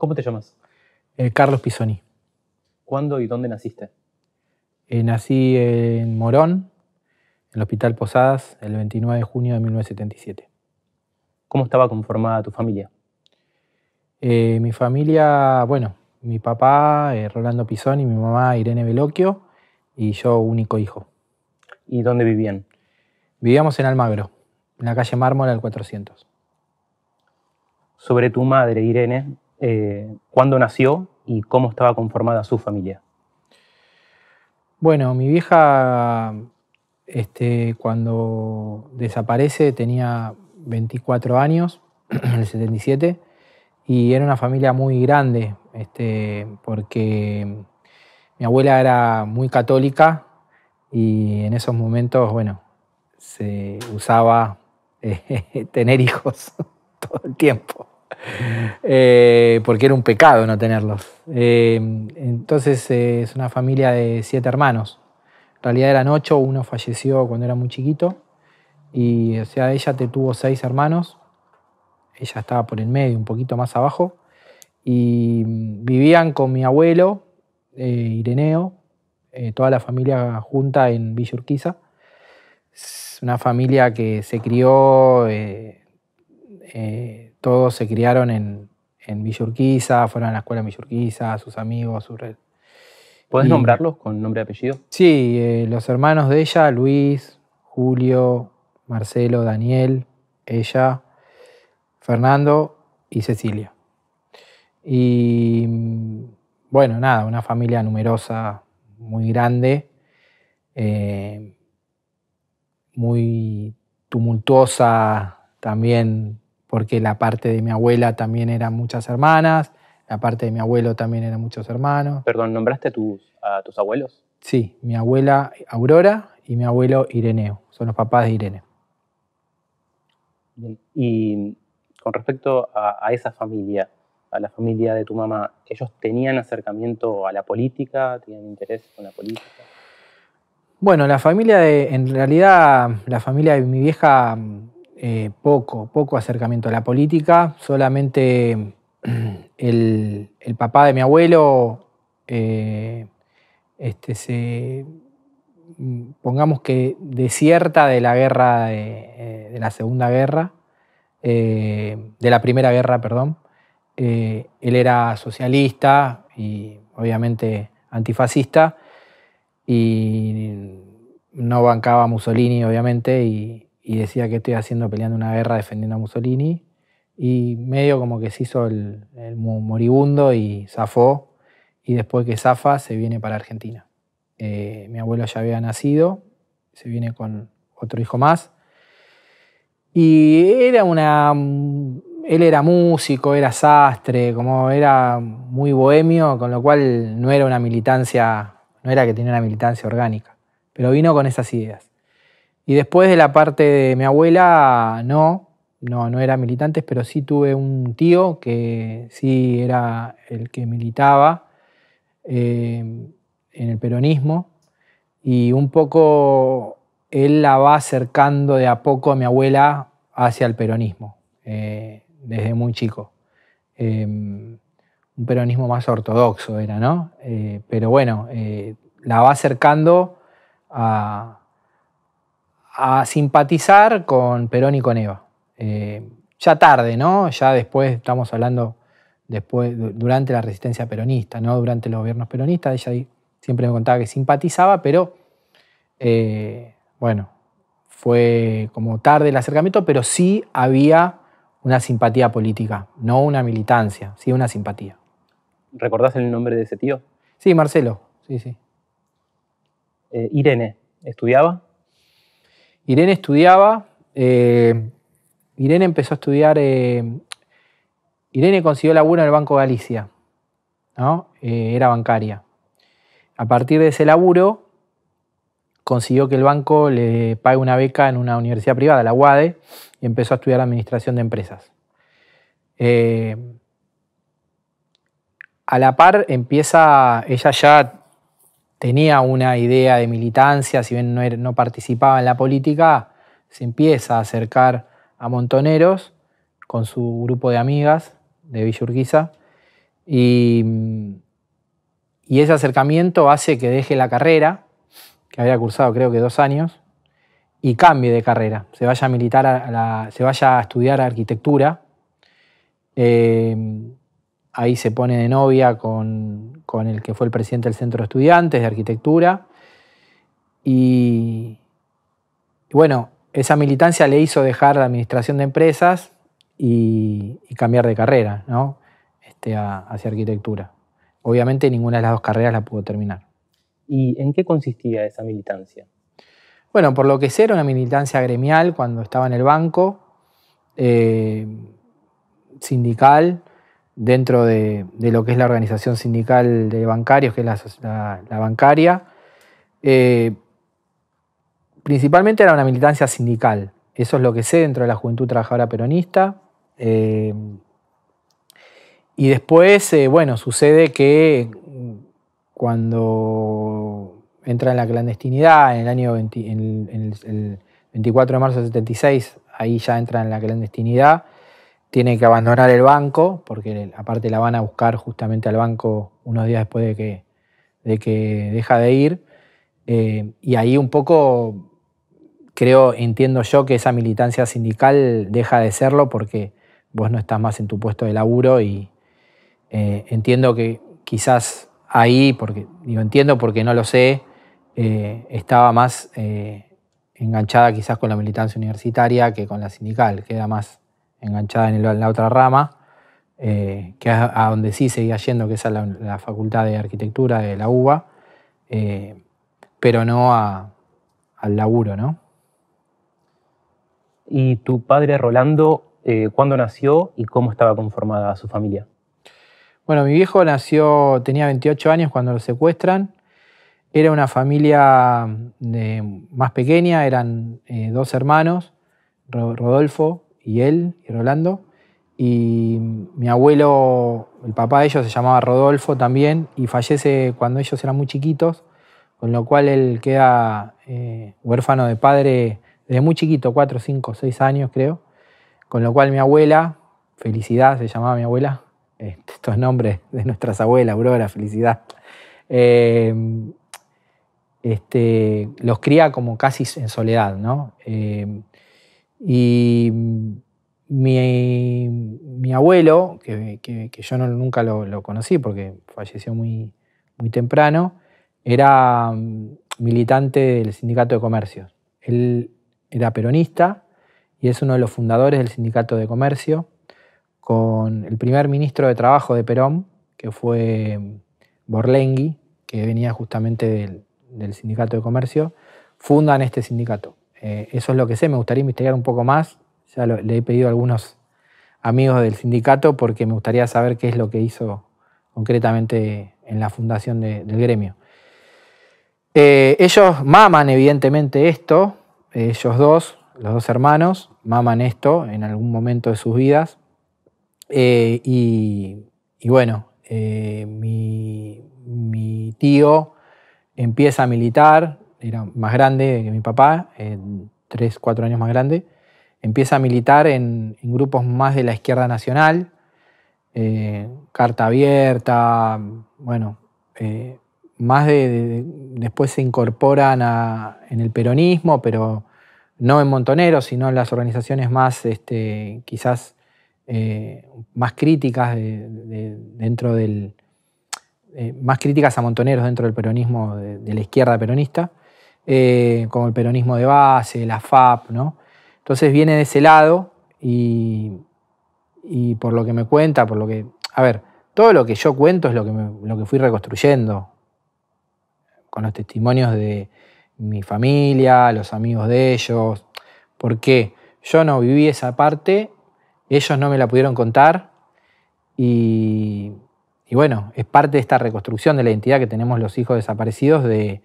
¿Cómo te llamas? Eh, Carlos Pisoni. ¿Cuándo y dónde naciste? Eh, nací en Morón, en el Hospital Posadas, el 29 de junio de 1977. ¿Cómo estaba conformada tu familia? Eh, mi familia, bueno, mi papá, Rolando Pisoni, mi mamá, Irene Veloquio, y yo, único hijo. ¿Y dónde vivían? Vivíamos en Almagro, en la calle Mármol al 400. Sobre tu madre, Irene, eh, cuándo nació y cómo estaba conformada su familia. Bueno, mi vieja, este, cuando desaparece, tenía 24 años, en el 77, y era una familia muy grande, este, porque mi abuela era muy católica y en esos momentos, bueno, se usaba eh, tener hijos todo el tiempo. Eh, porque era un pecado no tenerlos. Eh, entonces eh, es una familia de siete hermanos. En realidad eran ocho, uno falleció cuando era muy chiquito. Y o sea, ella te tuvo seis hermanos. Ella estaba por el medio, un poquito más abajo. Y mm, vivían con mi abuelo, Ireneo, toda la familia junta en Villa Es una familia que se crió eh, todos se criaron en, en Villurquiza, fueron a la escuela en Villurquiza, sus amigos, su red. ¿Puedes nombrarlos con nombre y apellido? Sí, eh, los hermanos de ella, Luis, Julio, Marcelo, Daniel, ella, Fernando y Cecilia. Y mm, bueno, nada, una familia numerosa, muy grande, eh, muy tumultuosa también porque la parte de mi abuela también eran muchas hermanas, la parte de mi abuelo también eran muchos hermanos. Perdón, ¿nombraste tus, a tus abuelos? Sí, mi abuela Aurora y mi abuelo Ireneo, son los papás de Irene. Y con respecto a, a, esa familia, a la familia de tu mamá, ¿ellos tenían acercamiento a la política? ¿Tenían interés con la política? Bueno, la familia de, en realidad, la familia de mi vieja eh, poco, poco acercamiento a la política, solamente el, papá de mi abuelo, eh, este, se, pongamos que desierta de la guerra, de, eh, la Segunda Guerra, de la Primera Guerra, perdón. él era socialista y obviamente antifascista y no bancaba a Mussolini, obviamente, y, y decía que estoy haciendo peleando una guerra defendiendo a Mussolini y medio como que se hizo el, moribundo y zafó y después que zafa se viene para Argentina. Eh, mi abuelo ya había nacido, se viene con otro hijo más y era una... Él era músico, era sastre, como era muy bohemio, con lo cual no era una militancia, no era que tenía una militancia orgánica, pero vino con esas ideas. Y después de la parte de mi abuela, no, no, no era militante, pero sí tuve un tío que sí era el que militaba eh, en el peronismo y un poco él la va acercando de a poco a mi abuela hacia el peronismo, eh, desde muy chico. Em, un peronismo más ortodoxo era, ¿no? Eh, pero bueno, la va acercando a a simpatizar con Perón y con Eva. Eh, ya tarde, ¿no? Ya después estamos hablando después, durante la resistencia peronista, ¿no? Durante los gobiernos peronistas, ella siempre me contaba que simpatizaba, pero eh, bueno, fue como tarde el acercamiento, pero sí había una simpatía política, no una militancia, sí una simpatía. ¿Recordás el nombre de ese tío? Sí, Marcelo, sí, sí. Eh, Irene, ¿estudiaba? Irene estudiaba, eh, Irene empezó a estudiar, eh, Irene consiguió laburo en el Banco Galicia, ¿no? Eh, era bancaria. A partir de ese laburo consiguió que el banco le pague una beca en una universidad privada, la UADE, y empezó a estudiar administración de empresas. a la par empieza, ella ya tenía una idea de militancia, si bien no, participaba en la política, se empieza a acercar a Montoneros con su grupo de amigas de Villurquiza y, ese acercamiento hace que deje la carrera, que había cursado creo que dos años, y cambie de carrera, se vaya a militar, se vaya a estudiar arquitectura. Eh, ahí se pone de novia con, el que fue el presidente del Centro de Estudiantes de Arquitectura. Y, bueno, esa militancia le hizo dejar la administración de empresas y, cambiar de carrera, ¿no? Este, hacia arquitectura. Obviamente ninguna de las dos carreras la pudo terminar. ¿Y en qué consistía esa militancia? Bueno, por lo que sé, era una militancia gremial cuando estaba en el banco, eh, sindical, dentro de, lo que es la organización sindical de bancarios, que es la, bancaria. Eh, principalmente era una militancia sindical, eso es lo que sé dentro de la Juventud Trabajadora Peronista. Eh, y después, eh, bueno, sucede que cuando entra en la clandestinidad, en el año 24 de marzo del 76, ahí ya entra en la clandestinidad, tiene que abandonar el banco, porque aparte la van a buscar justamente al banco unos días después de que, que deja de ir. Eh, y ahí un poco creo, entiendo yo que esa militancia sindical deja de serlo porque vos no estás más en tu puesto de laburo y eh, entiendo que quizás ahí, porque digo, entiendo porque no lo sé, eh, estaba más enganchada quizás con la militancia universitaria que con la sindical, queda más enganchada en, la otra rama, eh, que a, a, donde sí seguía yendo, que es a la, Facultad de Arquitectura de la UBA, eh, pero no al laburo, ¿no? ¿Y tu padre Rolando, eh, cuándo nació y cómo estaba conformada su familia? Bueno, mi viejo nació, tenía 28 años cuando lo secuestran. Era una familia más pequeña, eran dos hermanos, Rodolfo, y él y Rolando. Y mi abuelo, el papá de ellos, se llamaba Rodolfo también y fallece cuando ellos eran muy chiquitos, con lo cual él queda eh, huérfano de padre desde muy chiquito, 4, 5, seis años creo. Con lo cual mi abuela, Felicidad se llamaba mi abuela, este, estos nombres de nuestras abuelas, Aurora, Felicidad, eh, este, los cría como casi en soledad, ¿no? Eh, y mi, abuelo, que, yo nunca lo, conocí porque falleció muy, muy temprano, era mm, militante del Sindicato de Comercio. Él era peronista y es uno de los fundadores del Sindicato de Comercio, con el primer ministro de Trabajo de Perón, que fue mm, Borlengui, que venía justamente del, del Sindicato de Comercio, fundan este sindicato. Eh, eso es lo que sé, me gustaría investigar un poco más. Ya le he pedido a algunos amigos del sindicato porque me gustaría saber qué es lo que hizo concretamente en la fundación del gremio. Eh, ellos maman evidentemente esto, ellos dos, los dos hermanos, maman esto en algún momento de sus vidas. Eh, y, bueno, mi, mi, tío empieza a militar, era más grande que mi papá, tres, cuatro años más grande, empieza a militar en, grupos más de la izquierda nacional, eh, Carta Abierta, bueno, eh, más de, después se incorporan en el peronismo, pero no en Montoneros, sino en las organizaciones más, este, quizás, eh, más críticas de, dentro del, más críticas a Montoneros dentro del peronismo de la izquierda peronista. Eh, como el peronismo de base, la FAP, ¿no? Entonces viene de ese lado y, por lo que me cuenta, por lo que... A ver, todo lo que yo cuento es lo que, lo que fui reconstruyendo, con los testimonios de mi familia, los amigos de ellos, porque yo no viví esa parte, ellos no me la pudieron contar y, y bueno, es parte de esta reconstrucción de la identidad que tenemos los hijos desaparecidos de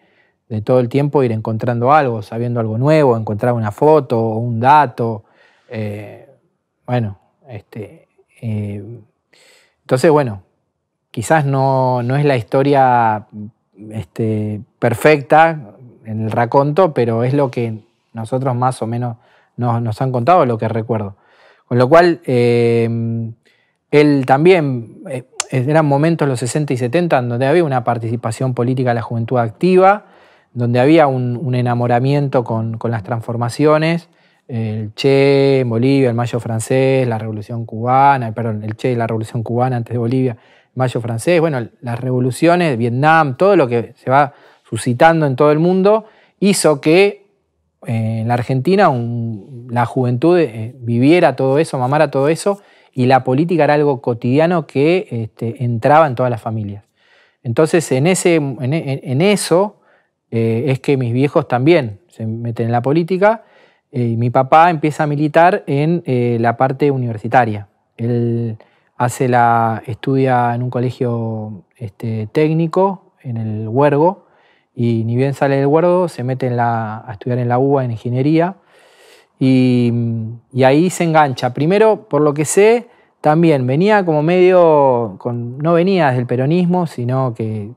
de todo el tiempo ir encontrando algo, sabiendo algo nuevo, encontrar una foto o un dato. Eh, bueno, este, eh, entonces, bueno, quizás no, es la historia este, perfecta en el raconto, pero es lo que nosotros más o menos nos, han contado, lo que recuerdo. Con lo cual, eh, él también, eran momentos los 60 y 70 donde había una participación política de la juventud activa, donde había un, enamoramiento con, las transformaciones, el Che en Bolivia, el Mayo francés, la Revolución cubana, perdón, el Che y la Revolución cubana antes de Bolivia, Mayo francés, bueno, las revoluciones, Vietnam, todo lo que se va suscitando en todo el mundo, hizo que eh, en la Argentina la juventud eh, viviera todo eso, mamara todo eso, y la política era algo cotidiano que este, entraba en todas las familias. Entonces, en, ese, en eso, eh, es que mis viejos también se meten en la política eh, y mi papá empieza a militar en eh, la parte universitaria. Él hace la, estudia en un colegio este, técnico, en el Huergo, y ni bien sale del Huergo, se mete en la, a estudiar en la UBA en ingeniería. Y, ahí se engancha. Primero, por lo que sé, también venía como medio, con, no venía desde el peronismo, sino que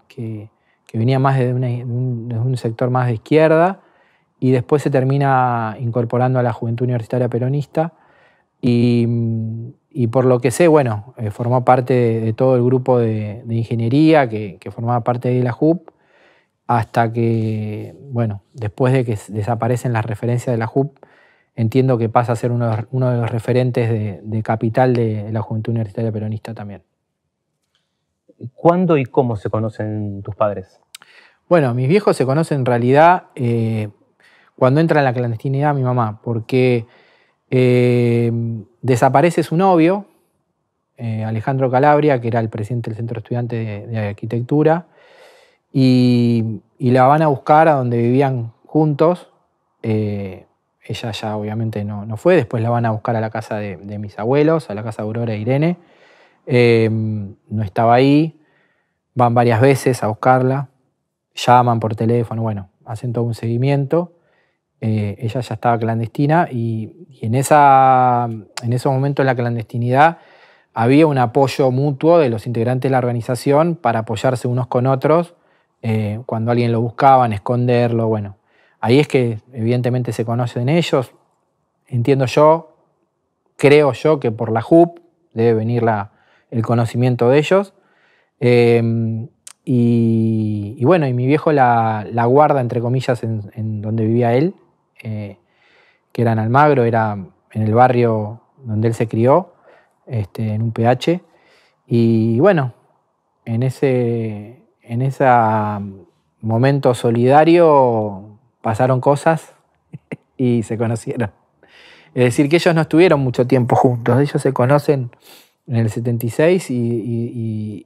que venía más de, un, sector más de izquierda, y después se termina incorporando a la Juventud Universitaria Peronista. Y, por lo que sé, bueno, eh, formó parte de, todo el grupo de, ingeniería que, formaba parte de la JUP, hasta que, bueno, después de que desaparecen las referencias de la JUP, entiendo que pasa a ser uno, de los referentes de capital de la Juventud Universitaria Peronista también. ¿Cuándo y cómo se conocen tus padres? Bueno, mis viejos se conocen en realidad eh, cuando entra en la clandestinidad mi mamá, porque eh, desaparece su novio, eh, Alejandro Calabria, que era el presidente del Centro Estudiante de, Arquitectura, y, la van a buscar a donde vivían juntos. ella ya obviamente no, fue, después la van a buscar a la casa de, de mis abuelos, a la casa de Aurora e Irene, Em, no estaba ahí, van varias veces a buscarla, llaman por teléfono, bueno, hacen todo un seguimiento. Eh, ella ya estaba clandestina y, en, esa, en ese momento en la clandestinidad había un apoyo mutuo de los integrantes de la organización para apoyarse unos con otros eh, cuando alguien lo buscaban, esconderlo, bueno. Ahí es que evidentemente se conocen ellos. Entiendo yo, creo yo que por la JUP debe venir la, el conocimiento de ellos. Em, y, bueno, y mi viejo la, guarda, entre comillas, en, donde vivía él, eh, que era en Almagro, era en el barrio donde él se crió, este, en un PH. Y bueno, en ese, en ese momento solidario pasaron cosas y se conocieron. Es decir, que ellos no estuvieron mucho tiempo juntos, ellos se conocen en el 76 y,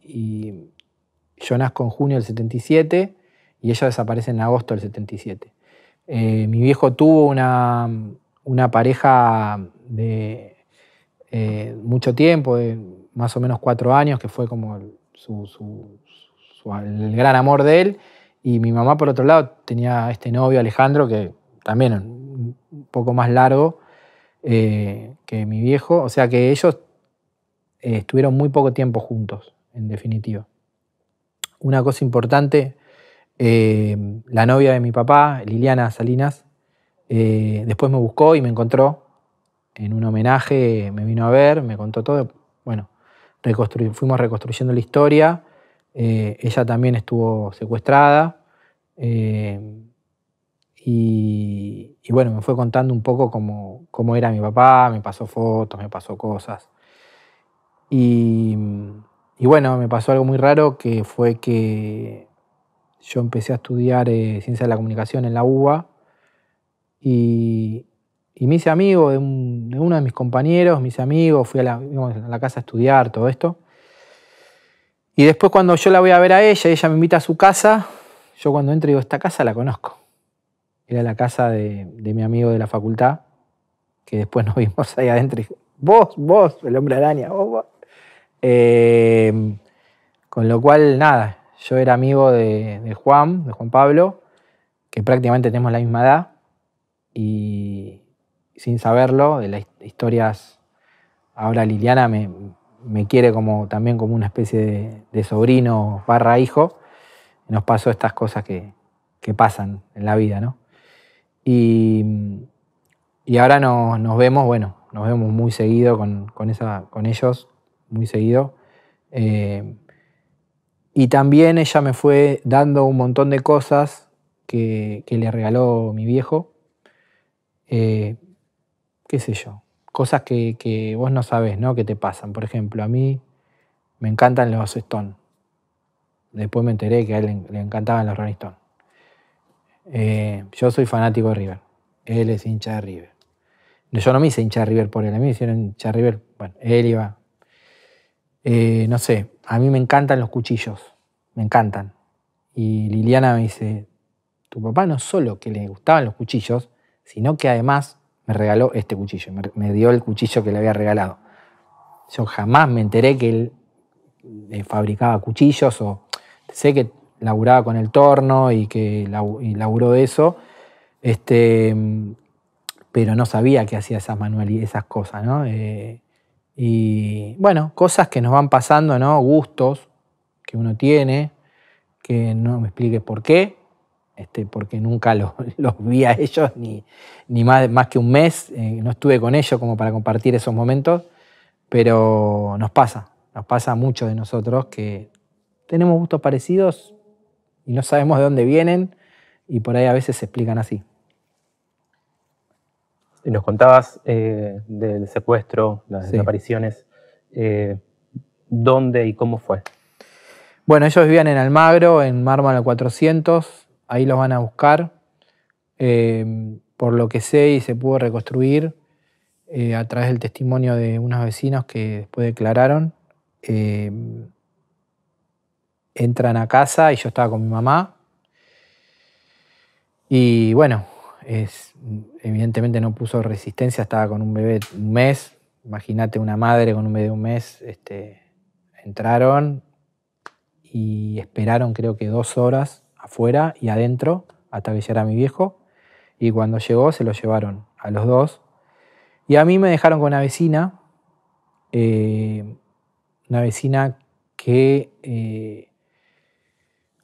yo nazco en junio del 77 y ella desaparece en agosto del 77. Eh, mi viejo tuvo una, pareja de eh, mucho tiempo, de más o menos cuatro años, que fue como el gran amor de él. Y mi mamá, por otro lado, tenía este novio Alejandro, que también un poco más largo eh, que mi viejo. O sea que ellos eh, estuvieron muy poco tiempo juntos, en definitiva. Una cosa importante, eh, la novia de mi papá, Liliana Salinas, eh, después me buscó y me encontró en un homenaje, me vino a ver, me contó todo. Bueno, fuimos reconstruyendo la historia. ella también estuvo secuestrada. Y, bueno, me fue contando un poco cómo, cómo era mi papá, me pasó fotos, me pasó cosas. Y, bueno, me pasó algo muy raro que fue que yo empecé a estudiar eh, ciencia de la comunicación en la UBA y, me hice amigo de, uno de mis compañeros, mis amigos, fui a la, casa a estudiar todo esto. Y después cuando yo la voy a ver a ella, ella me invita a su casa, yo cuando entro digo, esta casa la conozco. Era la casa de, mi amigo de la facultad, que después nos vimos ahí adentro y dijo, vos, vos, el hombre araña, vos, vos. Em, con lo cual, nada, yo era amigo de, Juan, de Juan Pablo, que prácticamente tenemos la misma edad, y sin saberlo, de las historias, ahora Liliana me, quiere como, también como una especie de, sobrino barra hijo, nos pasó estas cosas que, pasan en la vida, ¿no? Y, ahora nos, nos vemos, bueno, nos vemos muy seguido con, esa, con ellos, muy seguido. Eh, y también ella me fue dando un montón de cosas que, le regaló mi viejo. Eh, ¿Qué sé yo? Cosas que, vos no sabés, ¿no? Que te pasan. Por ejemplo, a mí me encantan los Stone. Después me enteré que a él le, encantaban los Rolling Stone. Eh, yo soy fanático de River. Él es hincha de River. Yo no me hice hincha de River por él. A mí me hicieron hincha de River. Bueno, él iba eh, no sé, a mí me encantan los cuchillos, me encantan. Y Liliana me dice, tu papá no solo que le gustaban los cuchillos, sino que además me regaló este cuchillo, me, dio el cuchillo que le había regalado. Yo jamás me enteré que él eh, fabricaba cuchillos o sé que laburaba con el torno y que laburó eso, este, pero no sabía que hacía esas manualidades, esas cosas, ¿no? Eh, y bueno, cosas que nos van pasando, ¿no? Gustos que uno tiene, que no me explique por qué, este, porque nunca los, vi a ellos, ni, ni más, más, que un mes, eh, no estuve con ellos como para compartir esos momentos, pero nos pasa, nos pasa mucho de nosotros que tenemos gustos parecidos y no sabemos de dónde vienen y por ahí a veces se explican así nos contabas eh, del secuestro, las desapariciones. Eh, ¿Dónde y cómo fue? Bueno, ellos vivían en Almagro, en Mármara 400. Ahí los van a buscar. Eh, por lo que sé y se pudo reconstruir a través del testimonio de unos vecinos que después declararon. entran a casa y yo estaba con mi mamá. Y bueno, es, evidentemente no puso resistencia, estaba con un bebé un mes, imagínate una madre con un bebé un mes, este, entraron y esperaron creo que dos horas afuera y adentro hasta que llegara mi viejo y cuando llegó se lo llevaron a los dos y a mí me dejaron con una vecina, eh, una vecina que eh,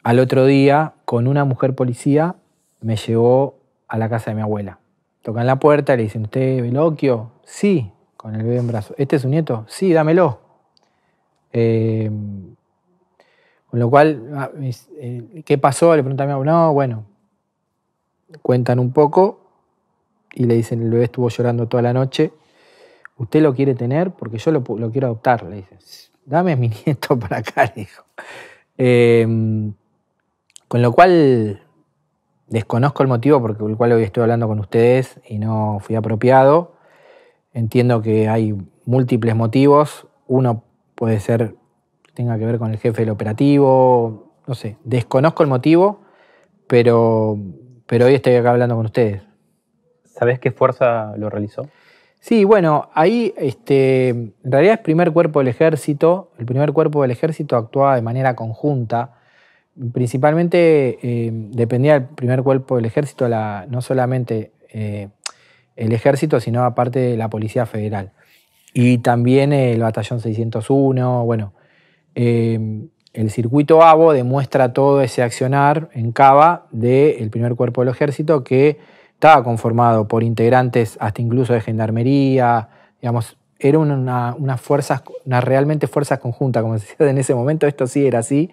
al otro día con una mujer policía me llevó a la casa de mi abuela. Tocan la puerta, le dicen, ¿usted Veloquio? Sí, con el bebé en brazo ¿Este es su nieto? Sí, dámelo. Em, con lo cual, ah, eh, ¿qué pasó? Le preguntan a mi abuela, no, bueno, cuentan un poco y le dicen, el bebé estuvo llorando toda la noche, usted lo quiere tener porque yo lo, quiero adoptar, le dicen, dame a mi nieto para acá, dijo. Em, con lo cual, Desconozco el motivo por el cual hoy estoy hablando con ustedes y no fui apropiado. Entiendo que hay múltiples motivos. Uno puede ser que tenga que ver con el jefe del operativo, no sé, desconozco el motivo, pero, pero hoy estoy acá hablando con ustedes. ¿Sabés qué fuerza lo realizó? Sí, bueno, ahí este, en realidad es primer cuerpo del ejército, el primer cuerpo del ejército actuaba de manera conjunta, principalmente eh, dependía del primer cuerpo del ejército, la, no solamente eh, el ejército, sino aparte de la Policía Federal. Y también el Batallón 601, bueno. Em, el circuito ABO demuestra todo ese accionar en Cava del primer cuerpo del ejército que estaba conformado por integrantes hasta incluso de gendarmería, digamos, era una, una fuerzas, una realmente fuerzas conjuntas, como se decía en ese momento, esto sí era así,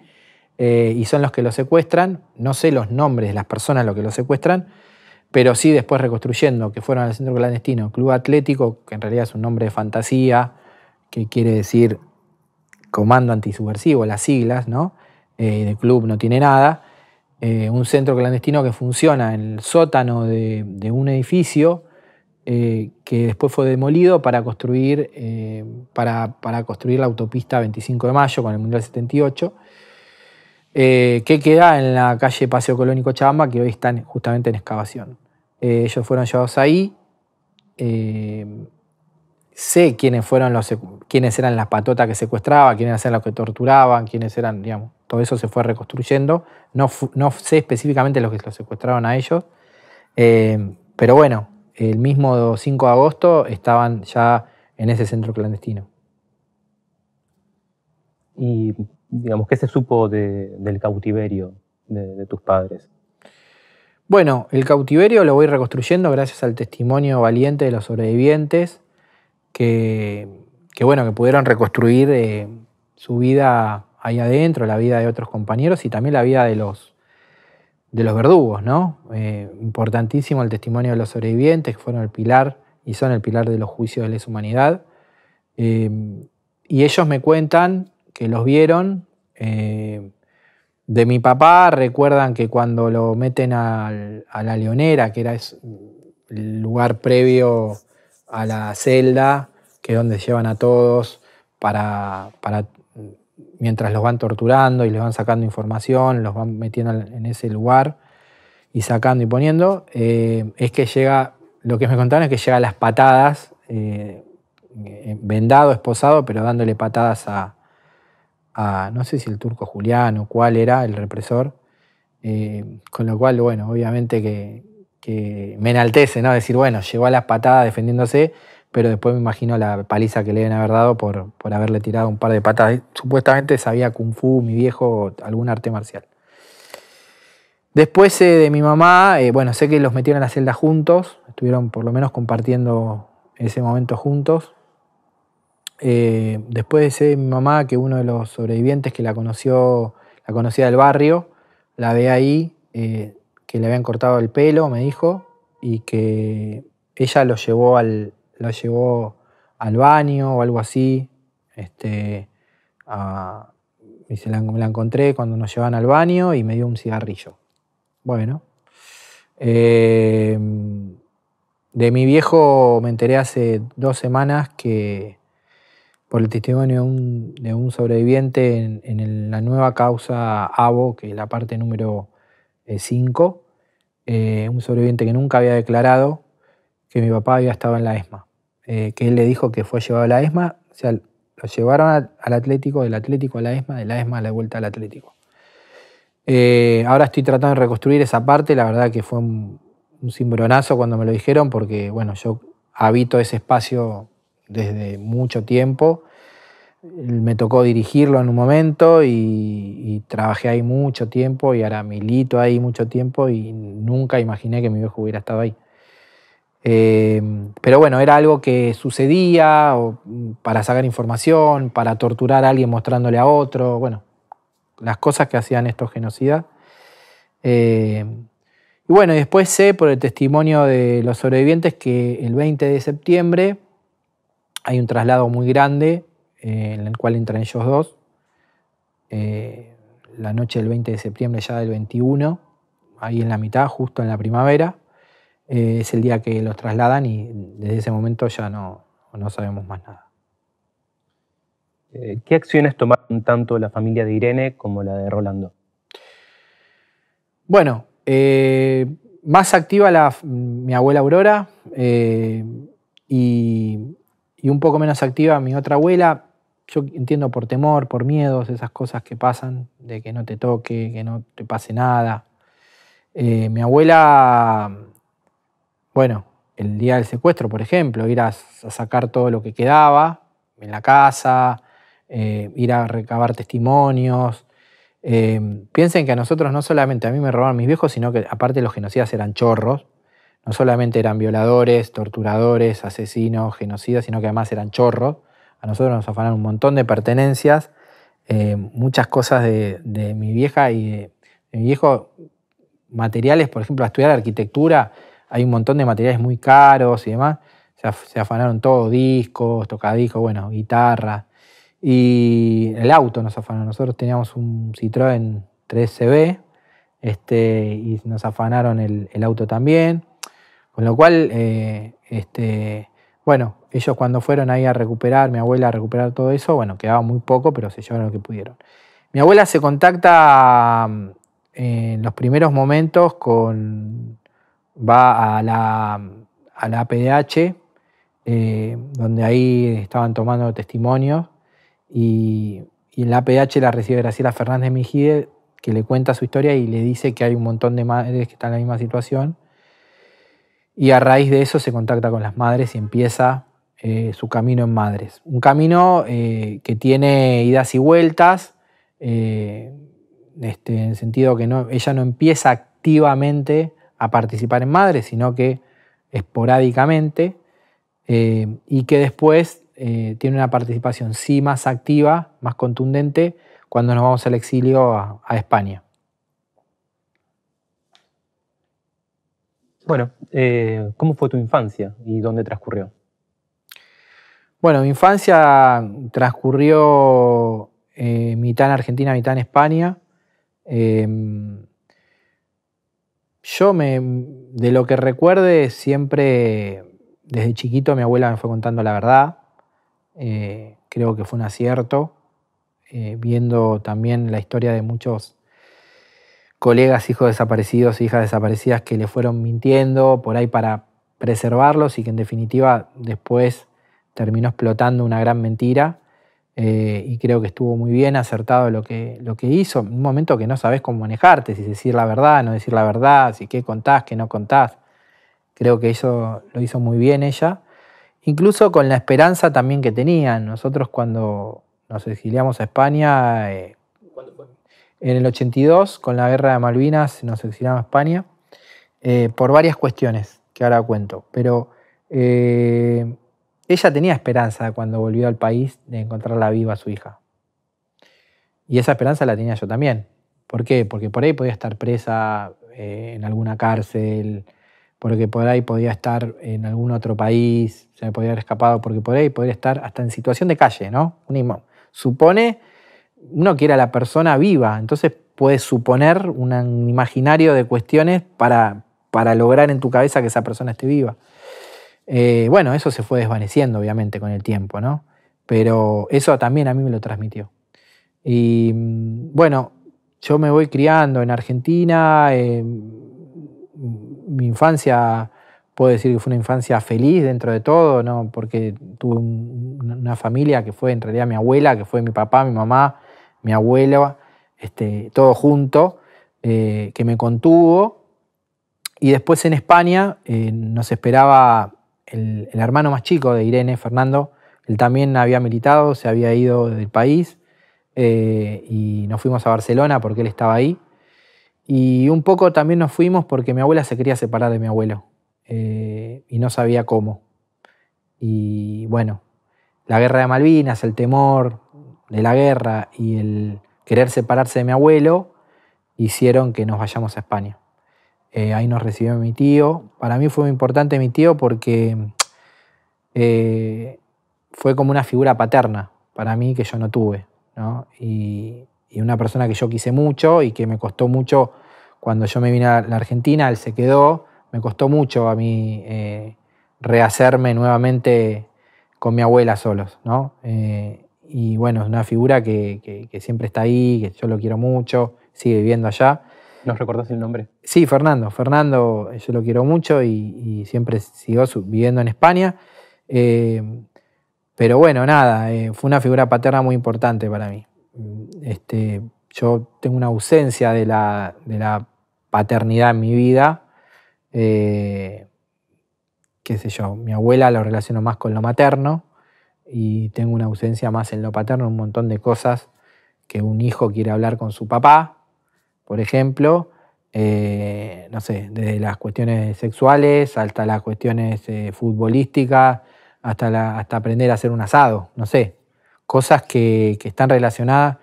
eh, y son los que lo secuestran. No sé los nombres de las personas a los que lo secuestran, pero sí después reconstruyendo que fueron al centro clandestino Club Atlético, que en realidad es un nombre de fantasía, que quiere decir Comando Antisubversivo, las siglas, ¿no? Eh, de club no tiene nada. Eh, un centro clandestino que funciona en el sótano de, un edificio que después fue demolido para construir, para, para, construir la autopista 25 de mayo con el Mundial 78 eh, que queda en la calle Paseo Colónico Chamba, que hoy están justamente en excavación. Eh, ellos fueron llevados ahí. Eh, sé quiénes fueron los quiénes eran las patotas que secuestraban, quiénes eran los que torturaban, quiénes eran, digamos, todo eso se fue reconstruyendo. No, no sé específicamente los que los secuestraron a ellos. Eh, pero bueno, el mismo 5 de agosto estaban ya en ese centro clandestino. Y digamos, ¿qué se supo del cautiverio de, tus padres? Bueno, el cautiverio lo voy reconstruyendo gracias al testimonio valiente de los sobrevivientes que, bueno, que pudieron reconstruir eh, su vida ahí adentro, la vida de otros compañeros y también la vida de los, de los verdugos, ¿no? Eh, importantísimo el testimonio de los sobrevivientes que fueron el pilar y son el pilar de los juicios de la humanidad. Eh, y ellos me cuentan que los vieron. Eh, de mi papá recuerdan que cuando lo meten a la leonera, que era el lugar previo a la celda, que es donde llevan a todos para, para mientras los van torturando y les van sacando información, los van metiendo en ese lugar y sacando y poniendo, eh, es que llega, lo que me contaron es que llega a las patadas, eh, vendado, esposado, pero dándole patadas a, no sé si el turco Julián o cuál era el represor, eh, con lo cual, bueno, obviamente que, me enaltece, ¿no? Decir, bueno, llegó a las patadas defendiéndose, pero después me imagino la paliza que le deben haber dado por, haberle tirado un par de patadas. Supuestamente sabía Kung Fu, mi viejo, algún arte marcial. Después eh, de mi mamá, eh, bueno, sé que los metieron a la celda juntos, estuvieron por lo menos compartiendo ese momento juntos. Eh, después de ser mi mamá, que uno de los sobrevivientes que la conoció, la conocía del barrio, la ve ahí, eh, que le habían cortado el pelo, me dijo, y que ella lo llevó al, lo llevó al baño o algo así. Este, la, encontré cuando nos llevan al baño y me dio un cigarrillo. Bueno. Eh, de mi viejo me enteré hace dos semanas que por el testimonio de un, sobreviviente en, la nueva causa ABO, que es la parte número 5, eh, eh, un sobreviviente que nunca había declarado que mi papá había estado en la ESMA, eh, que él le dijo que fue llevado a la ESMA, o sea, lo llevaron al Atlético, del Atlético a la ESMA, de la ESMA a la vuelta al Atlético. ahora estoy tratando de reconstruir esa parte, la verdad que fue un, un cimbronazo cuando me lo dijeron, porque bueno, yo habito ese espacio desde mucho tiempo. Me tocó dirigirlo en un momento y, trabajé ahí mucho tiempo y ahora milito ahí mucho tiempo y nunca imaginé que mi viejo hubiera estado ahí. Eh, pero bueno, era algo que sucedía para sacar información, para torturar a alguien mostrándole a otro, bueno, las cosas que hacían estos genocidas. Eh, y bueno, después sé por el testimonio de los sobrevivientes que el 20 de septiembre hay un traslado muy grande eh, en el cual entran ellos dos. Eh, la noche del 20 de septiembre, ya del 21, ahí en la mitad, justo en la primavera, eh, es el día que los trasladan y desde ese momento ya no, no sabemos más nada. ¿Qué acciones tomaron tanto la familia de Irene como la de Rolando? Bueno, más activa la, mi abuela Aurora y y un poco menos activa mi otra abuela. Yo entiendo por temor, por miedos, esas cosas que pasan, de que no te toque, que no te pase nada. Eh, mi abuela, bueno, el día del secuestro, por ejemplo, ir a, sacar todo lo que quedaba en la casa, eh, ir a recabar testimonios. Eh, piensen que a nosotros no solamente a mí me robaron mis viejos, sino que aparte los genocidas eran chorros, no solamente eran violadores, torturadores, asesinos, genocidas, sino que además eran chorros. A nosotros nos afanaron un montón de pertenencias, eh, muchas cosas de, mi vieja y de, mi viejo, materiales, por ejemplo, a estudiar arquitectura, hay un montón de materiales muy caros y demás. Se, afanaron todo, discos, tocadiscos, bueno, guitarra. Y el auto nos afanaron. Nosotros teníamos un Citroën 3CB este, y nos afanaron el auto también. Con lo cual, eh, este, bueno, ellos cuando fueron ahí a recuperar, mi abuela a recuperar todo eso, bueno, quedaba muy poco, pero se llevaron lo que pudieron. Mi abuela se contacta mm, en los primeros momentos con. va a la, a PDH, eh, donde ahí estaban tomando testimonios, y, en la PDH la recibe Graciela Fernández Mijide, que le cuenta su historia y le dice que hay un montón de madres que están en la misma situación y a raíz de eso se contacta con las madres y empieza eh, su camino en madres. Un camino eh, que tiene idas y vueltas, eh, este, en el sentido que ella no empieza activamente a participar en madres, sino que esporádicamente, y que después tiene una participación sí más activa, más contundente, cuando nos vamos al exilio a España. Bueno, eh, ¿cómo fue tu infancia y dónde transcurrió? Bueno, mi infancia transcurrió eh, mitad en Argentina, mitad en España. Em, yo me, de lo que recuerde, siempre desde chiquito mi abuela me fue contando la verdad. Eh, creo que fue un acierto, viendo también la historia de muchos colegas, hijos desaparecidos, hijas desaparecidas que le fueron mintiendo por ahí para preservarlos y que en definitiva después terminó explotando una gran mentira. Eh, y creo que estuvo muy bien acertado lo que, lo que hizo. Un momento que no sabes cómo manejarte, si decir la verdad, no decir la verdad, si qué contás, qué no contás. Creo que eso lo hizo muy bien ella. Incluso con la esperanza también que tenían. Nosotros cuando nos exiliamos a España, eh, en el 82, con la guerra de Malvinas, nos exilamos a España eh, por varias cuestiones que ahora cuento. Pero eh, ella tenía esperanza cuando volvió al país de encontrarla viva a su hija. Y esa esperanza la tenía yo también. ¿Por qué? Porque por ahí podía estar presa eh, en alguna cárcel, porque por ahí podía estar en algún otro país, se me podía haber escapado, porque por ahí podría estar hasta en situación de calle, ¿no? Un Supone uno quiere a la persona viva, entonces puedes suponer un imaginario de cuestiones para, para lograr en tu cabeza que esa persona esté viva. Eh, bueno, eso se fue desvaneciendo, obviamente, con el tiempo, ¿no? Pero eso también a mí me lo transmitió. Y mm, bueno, yo me voy criando en Argentina, eh, mi infancia, puedo decir que fue una infancia feliz dentro de todo, ¿no? Porque tuve una familia que fue en realidad mi abuela, que fue mi papá, mi mamá, mi abuelo, este, todo junto, eh, que me contuvo. Y después en España eh, nos esperaba el, hermano más chico de Irene, Fernando. Él también había militado, se había ido del país eh, y nos fuimos a Barcelona porque él estaba ahí. Y un poco también nos fuimos porque mi abuela se quería separar de mi abuelo y no sabía cómo. Y bueno, la guerra de Malvinas, el temor, de la guerra y el querer separarse de mi abuelo hicieron que nos vayamos a España. Eh, ahí nos recibió mi tío. Para mí fue muy importante mi tío porque eh, fue como una figura paterna para mí que yo no tuve. Y, una persona que yo quise mucho y que me costó mucho cuando yo me vine a la Argentina, él se quedó. Me costó mucho a mí eh, rehacerme nuevamente con mi abuela solos y bueno, es una figura que, siempre está ahí, que yo lo quiero mucho, sigue viviendo allá. ¿Nos recordás el nombre? Sí, Fernando. Fernando, eh, yo lo quiero mucho y, siempre siguió viviendo en España. Eh, pero bueno, nada, eh, fue una figura paterna muy importante para mí. Este, yo tengo una ausencia de la, de la paternidad en mi vida. qué sé yo, mi abuela lo relaciono más con lo materno y tengo una ausencia más en lo paterno, un montón de cosas que un hijo quiere hablar con su papá, por ejemplo, eh, no sé, desde las cuestiones sexuales hasta las cuestiones eh, futbolísticas, hasta, aprender a hacer un asado, no sé, cosas que, están relacionadas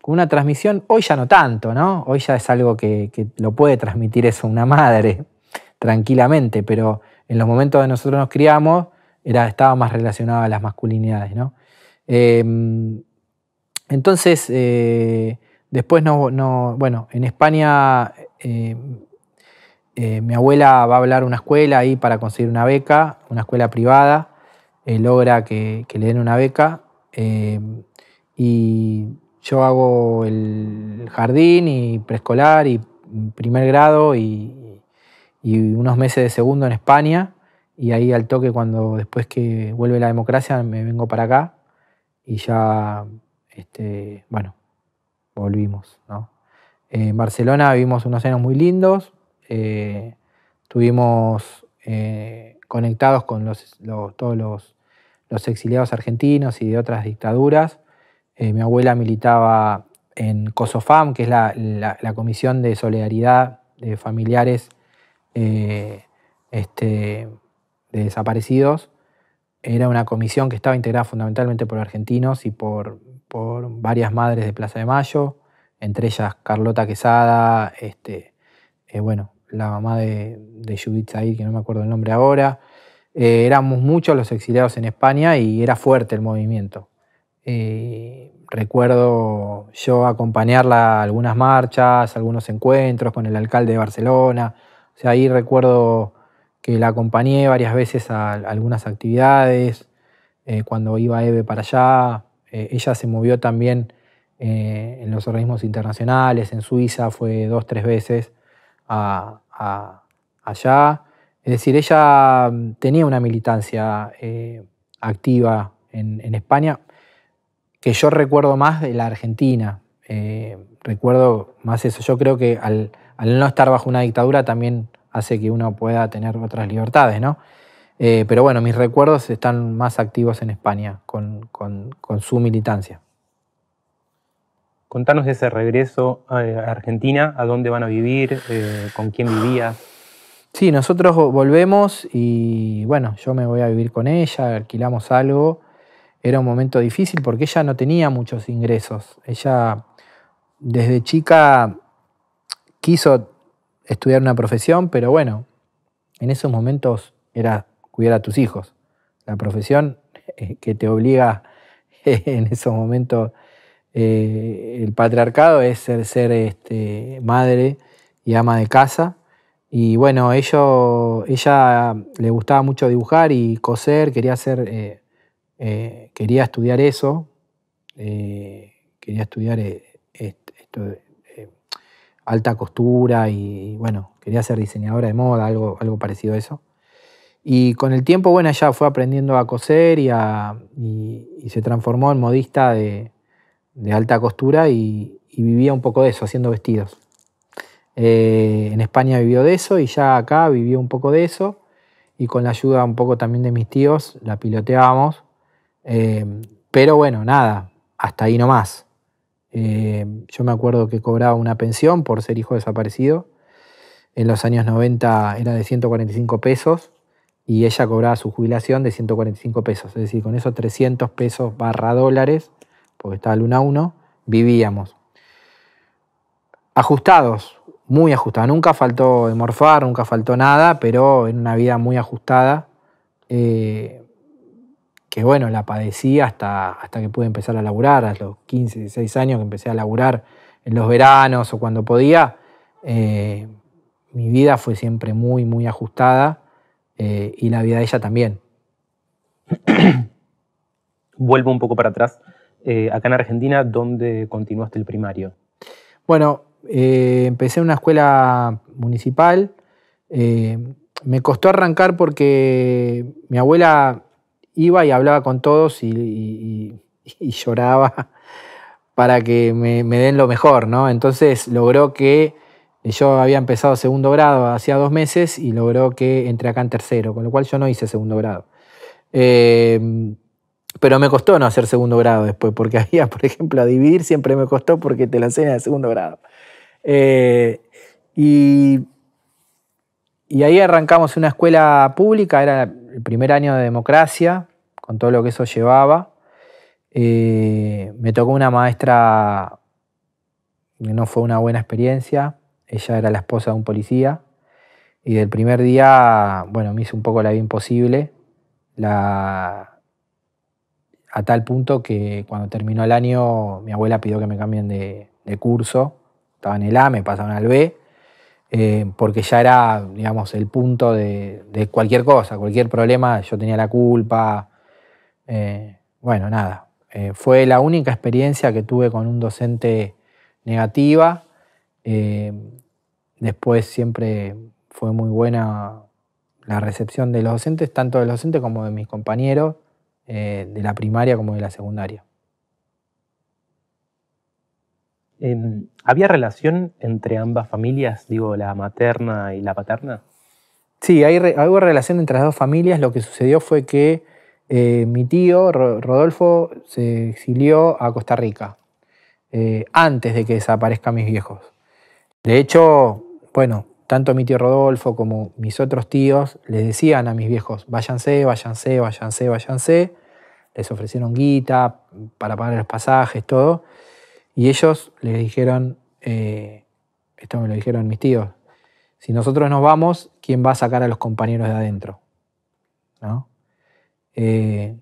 con una transmisión, hoy ya no tanto, ¿no? Hoy ya es algo que, que lo puede transmitir eso una madre tranquilamente, pero en los momentos de nosotros nos criamos, estaba más relacionada a las masculinidades. ¿no? Em, entonces, eh, después no, no, bueno, en España eh, eh, mi abuela va a hablar una escuela ahí para conseguir una beca, una escuela privada, logra que, le den una beca em, y yo hago el jardín y preescolar y primer grado y unos meses de segundo en España y ahí al toque cuando después que vuelve la democracia me vengo para acá y ya, este, bueno, volvimos. Eh, en Barcelona vivimos unos años muy lindos, estuvimos eh, eh, conectados con los, todos los, exiliados argentinos y de otras dictaduras. mi abuela militaba en COSOFAM, que es la, Comisión de Solidaridad de Familiares. este, de desaparecidos era una comisión que estaba integrada fundamentalmente por argentinos y por, por varias madres de Plaza de Mayo, entre ellas Carlota Quesada, este, eh, bueno, la mamá de, de Judith que no me acuerdo el nombre ahora. Eh, éramos muchos los exiliados en España y era fuerte el movimiento. Eh, recuerdo yo acompañarla a algunas marchas, algunos encuentros con el alcalde de Barcelona. O sea, ahí recuerdo que la acompañé varias veces a, algunas actividades, eh, cuando iba Eve para allá, eh, ella se movió también eh, en los organismos internacionales, en Suiza fue dos, tres veces allá. Es decir, ella mm, tenía una militancia activa en, España que yo recuerdo más de la Argentina. recuerdo más eso. Yo creo que al no estar bajo una dictadura también hace que uno pueda tener otras libertades, ¿no? Eh, pero bueno, mis recuerdos están más activos en España con, su militancia. Contanos ese regreso a Argentina, a dónde van a vivir, eh, con quién vivías. Sí, nosotros volvemos y bueno, yo me voy a vivir con ella, alquilamos algo. Era un momento difícil porque ella no tenía muchos ingresos. Ella desde chica quiso estudiar una profesión, pero bueno, en esos momentos era cuidar a tus hijos. La profesión eh, que te obliga en esos momentos eh, el patriarcado es ser, ser este, madre y ama de casa. Y bueno, ella le gustaba mucho dibujar y coser, quería hacer, eh, quería estudiar eso, quería estudiar esto, alta costura y, bueno, quería ser diseñadora de moda, algo, algo parecido a eso. Y con el tiempo, bueno, ella fue aprendiendo a coser y, se transformó en modista de, alta costura y, vivía un poco de eso, haciendo vestidos. Eh, en España vivió de eso y ya acá vivió un poco de eso. Y con la ayuda un poco también de mis tíos, la piloteábamos. Eh, pero bueno, nada, hasta ahí nomás. Eh, yo me acuerdo que cobraba una pensión por ser hijo desaparecido. En los años 90 era de 145 pesos y ella cobraba su jubilación de 145 pesos. Es decir, con esos 300 pesos barra dólares, porque estaba el 1 a 1, vivíamos. Ajustados, muy ajustados. Nunca faltó morfar, nunca faltó nada, pero en una vida muy ajustada. Eh, que bueno, la padecí hasta, hasta que pude empezar a laburar, a los 15, 16 años que empecé a laburar en los veranos o cuando podía, eh, mi vida fue siempre muy, muy ajustada eh, y la vida de ella también. Vuelvo un poco para atrás. Eh, acá en Argentina, ¿dónde continuaste el primario? Bueno, empecé en una escuela municipal. me costó arrancar porque mi abuela iba y hablaba con todos y, lloraba para que me, den lo mejor, ¿no? Entonces logró que eh, yo había empezado segundo grado hacía dos meses y logró que entré acá en tercero, con lo cual yo no hice segundo grado. Em, pero me costó no hacer segundo grado después, porque había, por ejemplo, a dividir siempre me costó porque te la en de segundo grado. Eh, y, y ahí arrancamos una escuela pública, era el primer año de democracia, con todo lo que eso llevaba. Eh, me tocó una maestra que no fue una buena experiencia. Ella era la esposa de un policía. Y del primer día, bueno, me hizo un poco la vida imposible. a tal punto que cuando terminó el año, mi abuela pidió que me cambien de, de curso. Estaba en el A, me pasaron al B. Eh, porque ya era, digamos, el punto de, cualquier cosa, cualquier problema, yo tenía la culpa. Eh, bueno, nada. Eh, fue la única experiencia que tuve con un docente negativa. después siempre fue muy buena la recepción de los docentes, tanto de los docentes como de mis compañeros, de la primaria como de la secundaria. Em, ¿Había relación entre ambas familias, digo, la materna y la paterna? Sí, hay, relación entre las dos familias. Lo que sucedió fue que eh, mi tío, Rodolfo, se exilió a Costa Rica eh, antes de que desaparezcan mis viejos. De hecho, bueno, tanto mi tío Rodolfo como mis otros tíos les decían a mis viejos, váyanse, váyanse, váyanse, váyanse. Les ofrecieron guita para pagar los pasajes, todo. Y ellos le dijeron, eh, esto me lo dijeron mis tíos, si nosotros nos vamos, ¿quién va a sacar a los compañeros de adentro? ¿No? Eh,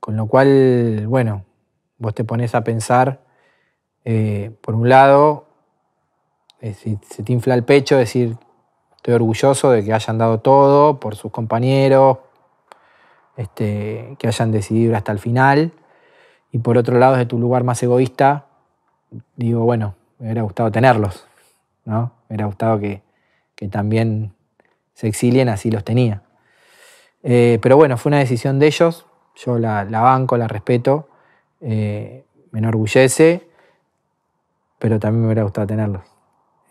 con lo cual, bueno, vos te pones a pensar, eh, por un lado, si se te infla el pecho, decir, estoy orgulloso de que hayan dado todo por sus compañeros, este, que hayan decidido hasta el final. Y por otro lado, de tu lugar más egoísta, digo, bueno, me hubiera gustado tenerlos, ¿no? Me hubiera gustado que, también se exilien, así los tenía. Eh, pero bueno, fue una decisión de ellos, yo la, banco, la respeto, eh, me enorgullece, pero también me hubiera gustado tenerlos.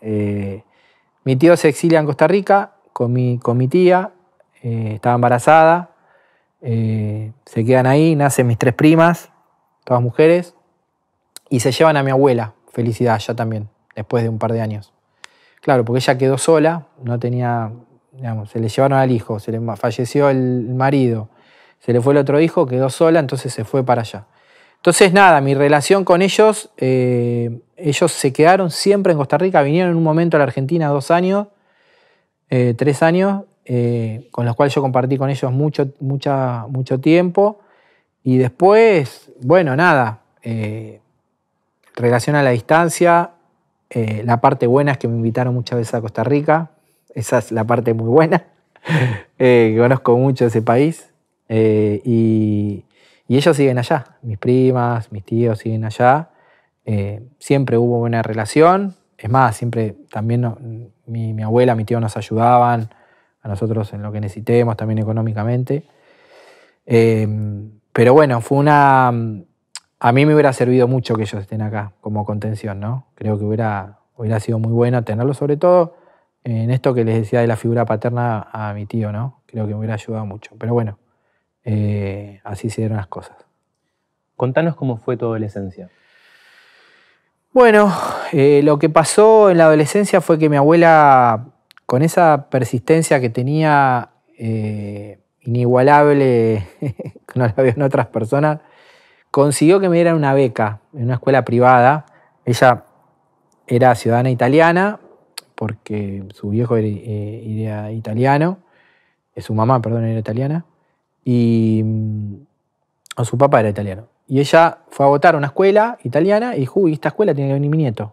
Eh, mi tío se exilia en Costa Rica con mi, con mi tía, estaba embarazada, se quedan ahí, nacen mis tres primas, todas mujeres, y se llevan a mi abuela, felicidad, ya también, después de un par de años. Claro, porque ella quedó sola, no tenía, se le llevaron al hijo, se le falleció el marido, se le fue el otro hijo, quedó sola, entonces se fue para allá. Entonces, nada, mi relación con ellos, eh, ellos se quedaron siempre en Costa Rica, vinieron en un momento a la Argentina dos años, eh, tres años, eh, con los cuales yo compartí con ellos mucho, mucho tiempo. Y después, bueno, nada, Relación a la distancia, eh, la parte buena es que me invitaron muchas veces a Costa Rica, esa es la parte muy buena, eh, conozco mucho ese país eh, y, ellos siguen allá, mis primas, mis tíos siguen allá, siempre hubo buena relación, es más, siempre también mi, mi, abuela, mi tío nos ayudaban a nosotros en lo que necesitemos, también económicamente. pero bueno, fue una a mí me hubiera servido mucho que ellos estén acá como contención, ¿no? Creo que hubiera, hubiera sido muy bueno tenerlo, sobre todo en esto que les decía de la figura paterna a mi tío, ¿no? Creo que me hubiera ayudado mucho. Pero bueno, eh, así se dieron las cosas. Contanos cómo fue tu adolescencia. Bueno, eh, lo que pasó en la adolescencia fue que mi abuela, con esa persistencia que tenía eh, inigualable, no la veo en otras personas, consiguió que me dieran una beca en una escuela privada. Ella era ciudadana italiana, porque su viejo era, eh, italiano, eh, su mamá, perdón, era italiana, y, mm, o su papá era italiano. Y ella fue a votar a una escuela italiana y dijo, uy, esta escuela tiene que venir mi nieto.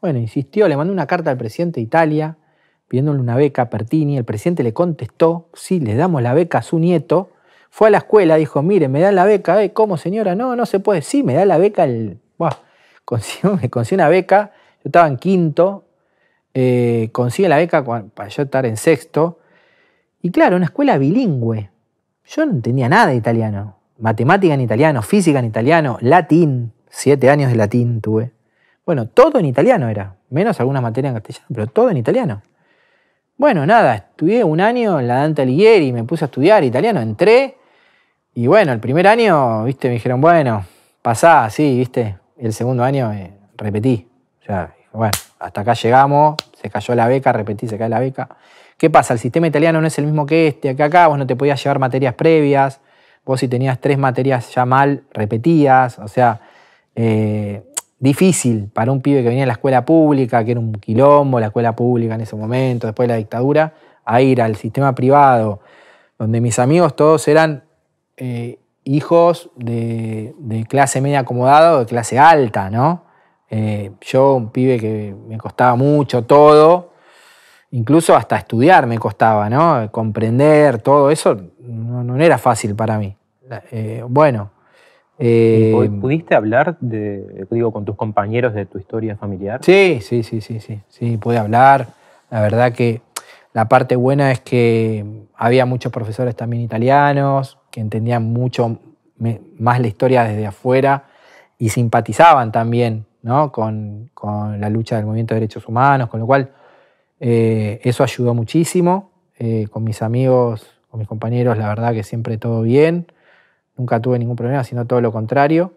Bueno, insistió, le mandó una carta al presidente de Italia pidiéndole una beca a Pertini. El presidente le contestó, sí, le damos la beca a su nieto, fue a la escuela, dijo, mire, me dan la beca. Eh, ¿Cómo, señora? No, no se puede. Sí, me da la beca. El... me consiguió una beca. Yo estaba en quinto. Eh, la beca para yo estar en sexto. Y claro, una escuela bilingüe. Yo no entendía nada de italiano. Matemática en italiano, física en italiano, latín. Siete años de latín tuve. Bueno, todo en italiano era. Menos algunas materias en castellano, pero todo en italiano. Bueno, nada, estudié un año en la Dante Alighieri, me puse a estudiar italiano, entré y bueno, el primer año, viste, me dijeron, bueno, pasá, sí, viste. Y el segundo año eh, repetí. O sea, bueno, hasta acá llegamos, se cayó la beca, repetí, se cae la beca. ¿Qué pasa? El sistema italiano no es el mismo que este, acá acá, vos no te podías llevar materias previas, vos si tenías tres materias ya mal, repetidas o sea, eh, difícil para un pibe que venía de la escuela pública, que era un quilombo, la escuela pública en ese momento, después de la dictadura, a ir al sistema privado, donde mis amigos todos eran eh, hijos de, clase media acomodada o de clase alta, ¿no? Eh, yo, un pibe que me costaba mucho todo, incluso hasta estudiar me costaba, ¿no? Comprender todo eso no, era fácil para mí. Eh, bueno. ¿Pudiste hablar de, digo, con tus compañeros de tu historia familiar? Sí, sí, sí, sí, sí, sí, pude hablar. La verdad que la parte buena es que había muchos profesores también italianos, que entendían mucho más la historia desde afuera y simpatizaban también con, la lucha del movimiento de derechos humanos, con lo cual eh, eso ayudó muchísimo. Eh, con mis amigos, con mis compañeros, la verdad que siempre todo bien, nunca tuve ningún problema, sino todo lo contrario.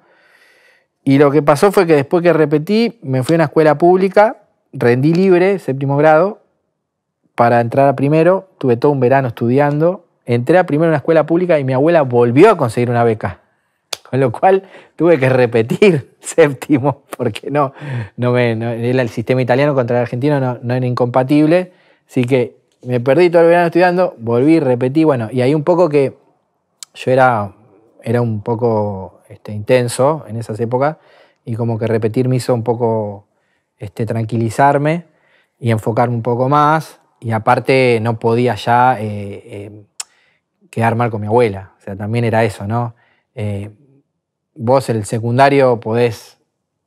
Y lo que pasó fue que después que repetí, me fui a una escuela pública, rendí libre, séptimo grado, para entrar a primero, tuve todo un verano estudiando, entré a primero en una escuela pública y mi abuela volvió a conseguir una beca. Con lo cual tuve que repetir séptimo, porque no, no me, el sistema italiano contra el argentino no, era incompatible. Así que me perdí todo el verano estudiando, volví, repetí, bueno, y hay un poco que yo era, era un poco este, intenso en esas épocas y como que repetir me hizo un poco este, tranquilizarme y enfocarme un poco más. Y aparte no podía ya... Eh, eh, quedar mal con mi abuela. O sea, también era eso, ¿no? Eh, vos, el secundario, podés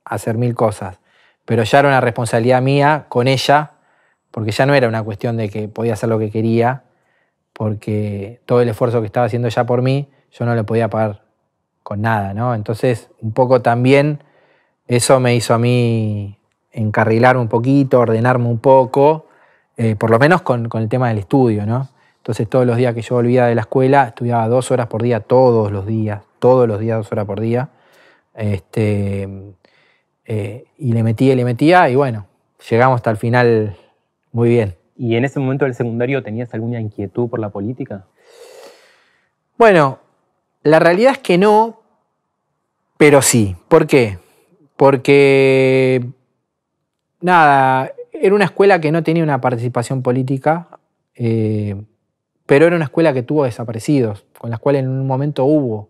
hacer mil cosas, pero ya era una responsabilidad mía con ella, porque ya no era una cuestión de que podía hacer lo que quería, porque todo el esfuerzo que estaba haciendo ella por mí, yo no le podía pagar con nada, ¿no? Entonces, un poco también eso me hizo a mí encarrilarme un poquito, ordenarme un poco, eh, por lo menos con, con el tema del estudio, ¿no? Entonces todos los días que yo volvía de la escuela, estudiaba dos horas por día, todos los días, todos los días dos horas por día. Este, eh, y le metía y le metía y bueno, llegamos hasta el final muy bien. ¿Y en ese momento del secundario tenías alguna inquietud por la política? Bueno, la realidad es que no, pero sí. ¿Por qué? Porque, nada, era una escuela que no tenía una participación política. Eh, pero era una escuela que tuvo desaparecidos, con la cual en un momento hubo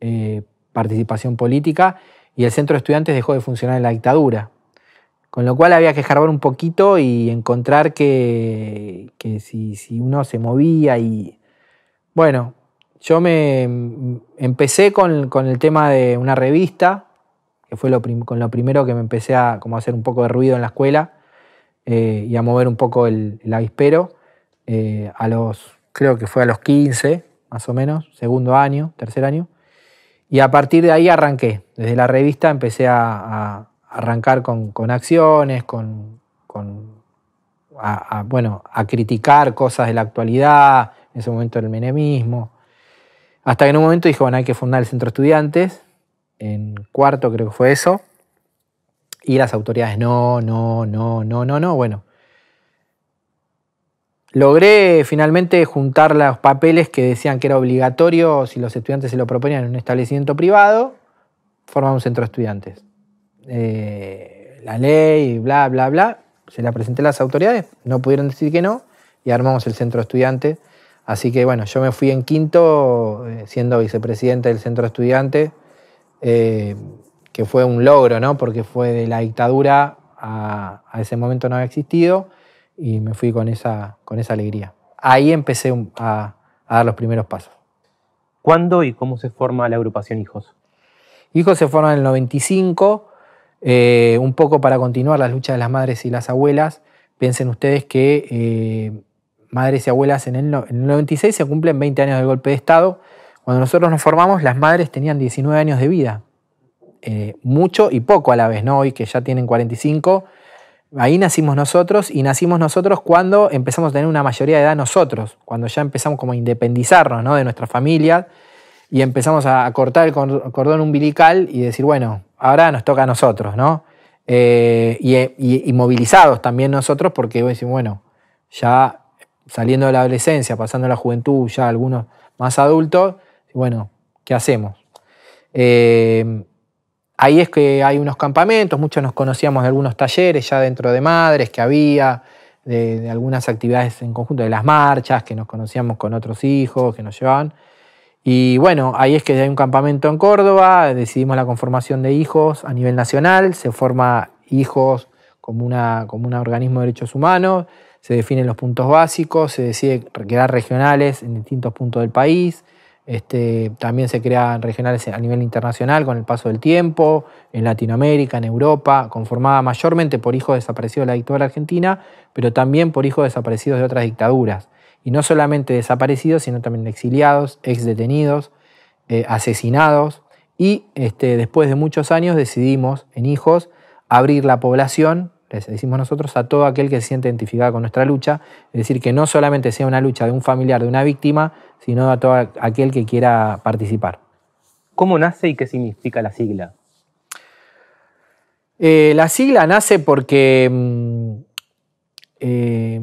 eh, participación política y el centro de estudiantes dejó de funcionar en la dictadura. Con lo cual había que escarbar un poquito y encontrar que, si, uno se movía y... Bueno, yo me em, empecé con, el tema de una revista, que fue lo con lo primero que me empecé a como hacer un poco de ruido en la escuela eh, y a mover un poco el, avispero. Eh, a los creo que fue a los 15, más o menos, segundo año, tercer año. Y a partir de ahí arranqué. Desde la revista empecé a, arrancar con, acciones, con, a, bueno, a criticar cosas de la actualidad, en ese momento el menemismo. Hasta que en un momento dije, bueno, hay que fundar el centro de estudiantes, en cuarto creo que fue eso, y las autoridades, no, no, no, no, no, no, bueno, Logré finalmente juntar los papeles que decían que era obligatorio si los estudiantes se lo proponían en un establecimiento privado, formar un centro de estudiantes. Eh, la ley, bla, bla, bla. Se la presenté a las autoridades, no pudieron decir que no, y armamos el centro de estudiantes. Así que bueno, yo me fui en quinto eh, siendo vicepresidente del centro de estudiantes, eh, que fue un logro, ¿no? Porque fue de la dictadura a ese momento no había existido y me fui con esa, con esa alegría. Ahí empecé a, dar los primeros pasos. ¿Cuándo y cómo se forma la agrupación Hijos? Hijos se forman en el 95, eh, un poco para continuar la lucha de las madres y las abuelas. Piensen ustedes que eh, madres y abuelas en el, 96 se cumplen 20 años del golpe de Estado. Cuando nosotros nos formamos, las madres tenían 19 años de vida. Eh, mucho y poco a la vez, ¿no? Hoy que ya tienen 45 Ahí nacimos nosotros y nacimos nosotros cuando empezamos a tener una mayoría de edad nosotros, cuando ya empezamos como a independizarnos de nuestra familia y empezamos a cortar el cordón umbilical y decir, bueno, ahora nos toca a nosotros, ¿no? Eh, y, movilizados también nosotros porque decimos, bueno, ya saliendo de la adolescencia, pasando la juventud, ya algunos más adultos, bueno, ¿qué hacemos? Eh, ahí es que hay unos campamentos, muchos nos conocíamos de algunos talleres ya dentro de Madres que había, de, algunas actividades en conjunto, de las marchas, que nos conocíamos con otros hijos, que nos llevaban. Y bueno, ahí es que hay un campamento en Córdoba, decidimos la conformación de hijos a nivel nacional, se forma hijos como, un organismo de derechos humanos, se definen los puntos básicos, se decide quedar regionales en distintos puntos del país, este, también se crean regionales a nivel internacional con el paso del tiempo, en Latinoamérica, en Europa, conformada mayormente por hijos desaparecidos de la dictadura argentina, pero también por hijos desaparecidos de otras dictaduras. Y no solamente desaparecidos, sino también exiliados, exdetenidos, eh, asesinados. Y este, después de muchos años decidimos en hijos abrir la población decimos nosotros, a todo aquel que se siente identificado con nuestra lucha, es decir, que no solamente sea una lucha de un familiar, de una víctima, sino a todo aquel que quiera participar. ¿Cómo nace y qué significa la sigla? Eh, la sigla nace porque mm, eh,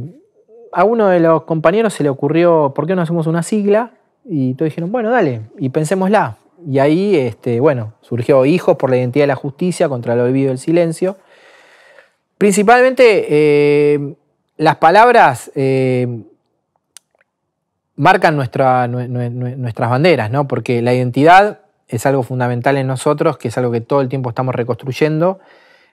a uno de los compañeros se le ocurrió, ¿por qué no hacemos una sigla? Y todos dijeron, bueno, dale, y pensémosla. Y ahí, este, bueno, surgió Hijos por la Identidad de la Justicia contra el Olvido y el Silencio. Principalmente eh, las palabras eh, marcan nuestras banderas, ¿no? porque la identidad es algo fundamental en nosotros, que es algo que todo el tiempo estamos reconstruyendo,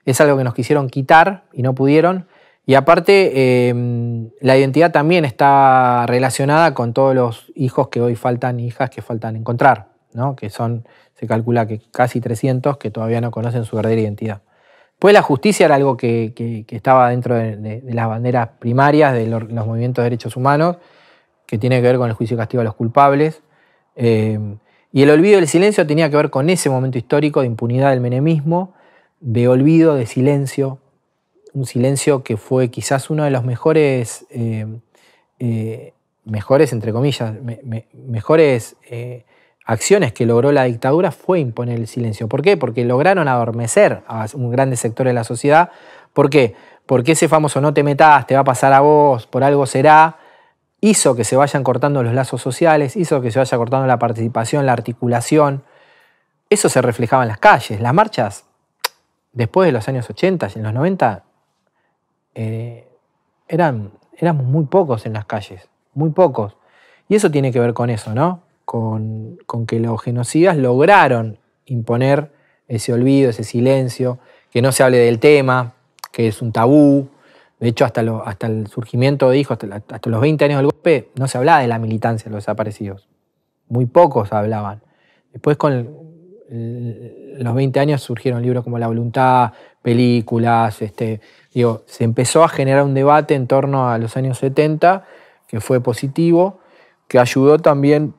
es algo que nos quisieron quitar y no pudieron. Y aparte, eh, la identidad también está relacionada con todos los hijos que hoy faltan, hijas que faltan encontrar, ¿no? que son, se calcula que casi 300 que todavía no conocen su verdadera identidad. Pues la justicia era algo que, estaba dentro de, las banderas primarias de los, movimientos de derechos humanos, que tiene que ver con el juicio castigo a los culpables. Eh, y el olvido del silencio tenía que ver con ese momento histórico de impunidad del menemismo, de olvido, de silencio, un silencio que fue quizás uno de los mejores, eh, eh, mejores entre comillas, mejores acciones que logró la dictadura fue imponer el silencio. ¿Por qué? Porque lograron adormecer a un grande sector de la sociedad. ¿Por qué? Porque ese famoso no te metas, te va a pasar a vos, por algo será, hizo que se vayan cortando los lazos sociales, hizo que se vaya cortando la participación, la articulación. Eso se reflejaba en las calles. Las marchas, después de los años 80 y en los 90, eh, eran, éramos muy pocos en las calles, muy pocos. Y eso tiene que ver con eso, ¿no? con, que los genocidas lograron imponer ese olvido, ese silencio, que no se hable del tema, que es un tabú. De hecho, hasta, hasta el surgimiento de hijos, hasta, los 20 años del golpe, no se hablaba de la militancia de los desaparecidos. Muy pocos hablaban. Después, con los 20 años, surgieron libros como La Voluntad, películas. Este, digo, se empezó a generar un debate en torno a los años 70, que fue positivo, que ayudó también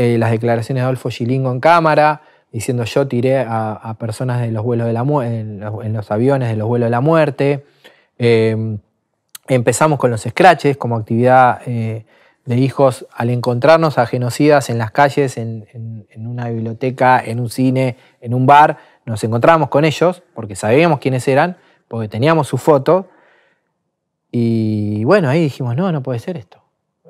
eh, las declaraciones de Adolfo Gilingo en cámara, diciendo yo tiré a, personas de los vuelos de la en los, aviones de los vuelos de la muerte. Em, empezamos con los scratches como actividad eh, de hijos al encontrarnos a genocidas en las calles, en, una biblioteca, en un cine, en un bar. Nos encontramos con ellos porque sabíamos quiénes eran, porque teníamos su foto. Y bueno, ahí dijimos, no, no puede ser esto.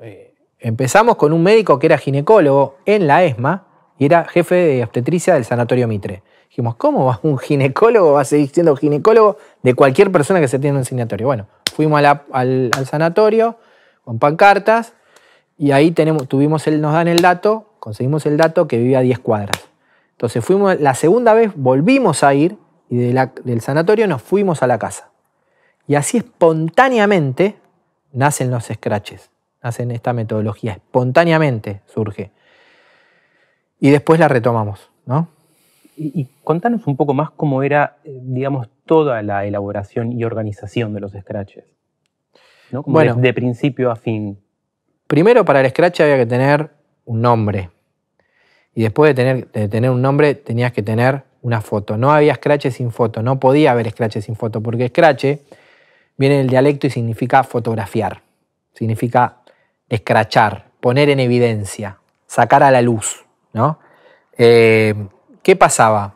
Eh, Empezamos con un médico que era ginecólogo en la ESMA y era jefe de obstetricia del Sanatorio Mitre. Dijimos, ¿cómo un ginecólogo va a seguir siendo ginecólogo de cualquier persona que se tiene en un sanatorio? Bueno, fuimos al, sanatorio con pancartas y ahí tuvimos nos dan el dato, conseguimos el dato que vivía a 10 cuadras. Entonces fuimos, la segunda vez volvimos a ir y del sanatorio nos fuimos a la casa. Y así espontáneamente nacen los scratches hacen esta metodología, espontáneamente surge. Y después la retomamos, ¿no? Y, contanos un poco más cómo era, eh, digamos, toda la elaboración y organización de los scratches. ¿no? bueno, de, principio a fin. Primero, para el scratch había que tener un nombre. Y después de tener, de tener un nombre, tenías que tener una foto. No había scratch sin foto, no podía haber scratch sin foto, porque scratch viene del dialecto y significa fotografiar, significa escrachar, poner en evidencia, sacar a la luz. ¿no? Eh, ¿Qué pasaba?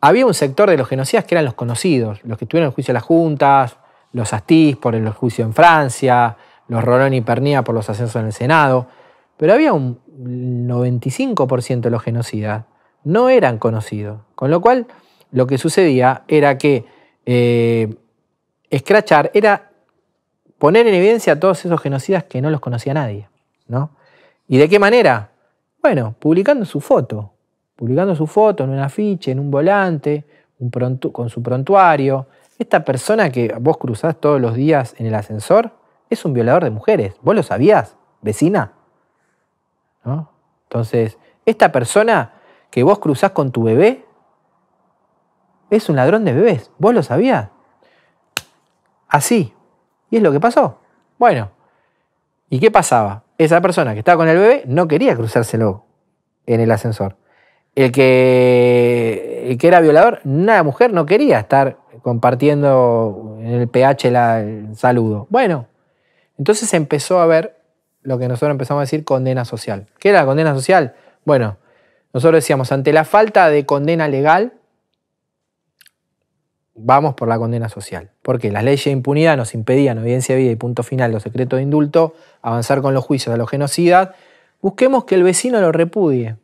Había un sector de los genocidas que eran los conocidos, los que tuvieron el juicio de las juntas, los Astiz por el juicio en Francia, los Rolón y Pernía por los ascensos en el Senado, pero había un 95% de los genocidas no eran conocidos, con lo cual lo que sucedía era que eh, escrachar era poner en evidencia a todos esos genocidas que no los conocía nadie. ¿no? ¿Y de qué manera? Bueno, publicando su foto, publicando su foto en un afiche, en un volante, con su prontuario. Esta persona que vos cruzás todos los días en el ascensor es un violador de mujeres. ¿Vos lo sabías, vecina? ¿No? Entonces, esta persona que vos cruzás con tu bebé es un ladrón de bebés. ¿Vos lo sabías? Así, y es lo que pasó. Bueno, ¿y qué pasaba? Esa persona que estaba con el bebé no quería cruzárselo en el ascensor. El que, que era violador, nada mujer no quería estar compartiendo en el pH el saludo. Bueno, entonces empezó a ver lo que nosotros empezamos a decir condena social. ¿Qué era la condena social? Bueno, nosotros decíamos, ante la falta de condena legal, vamos por la condena social. Porque las leyes de impunidad nos impedían, evidencia de vida y punto final, los secretos de indulto, avanzar con los juicios de la genocidas. Busquemos que el vecino lo repudie.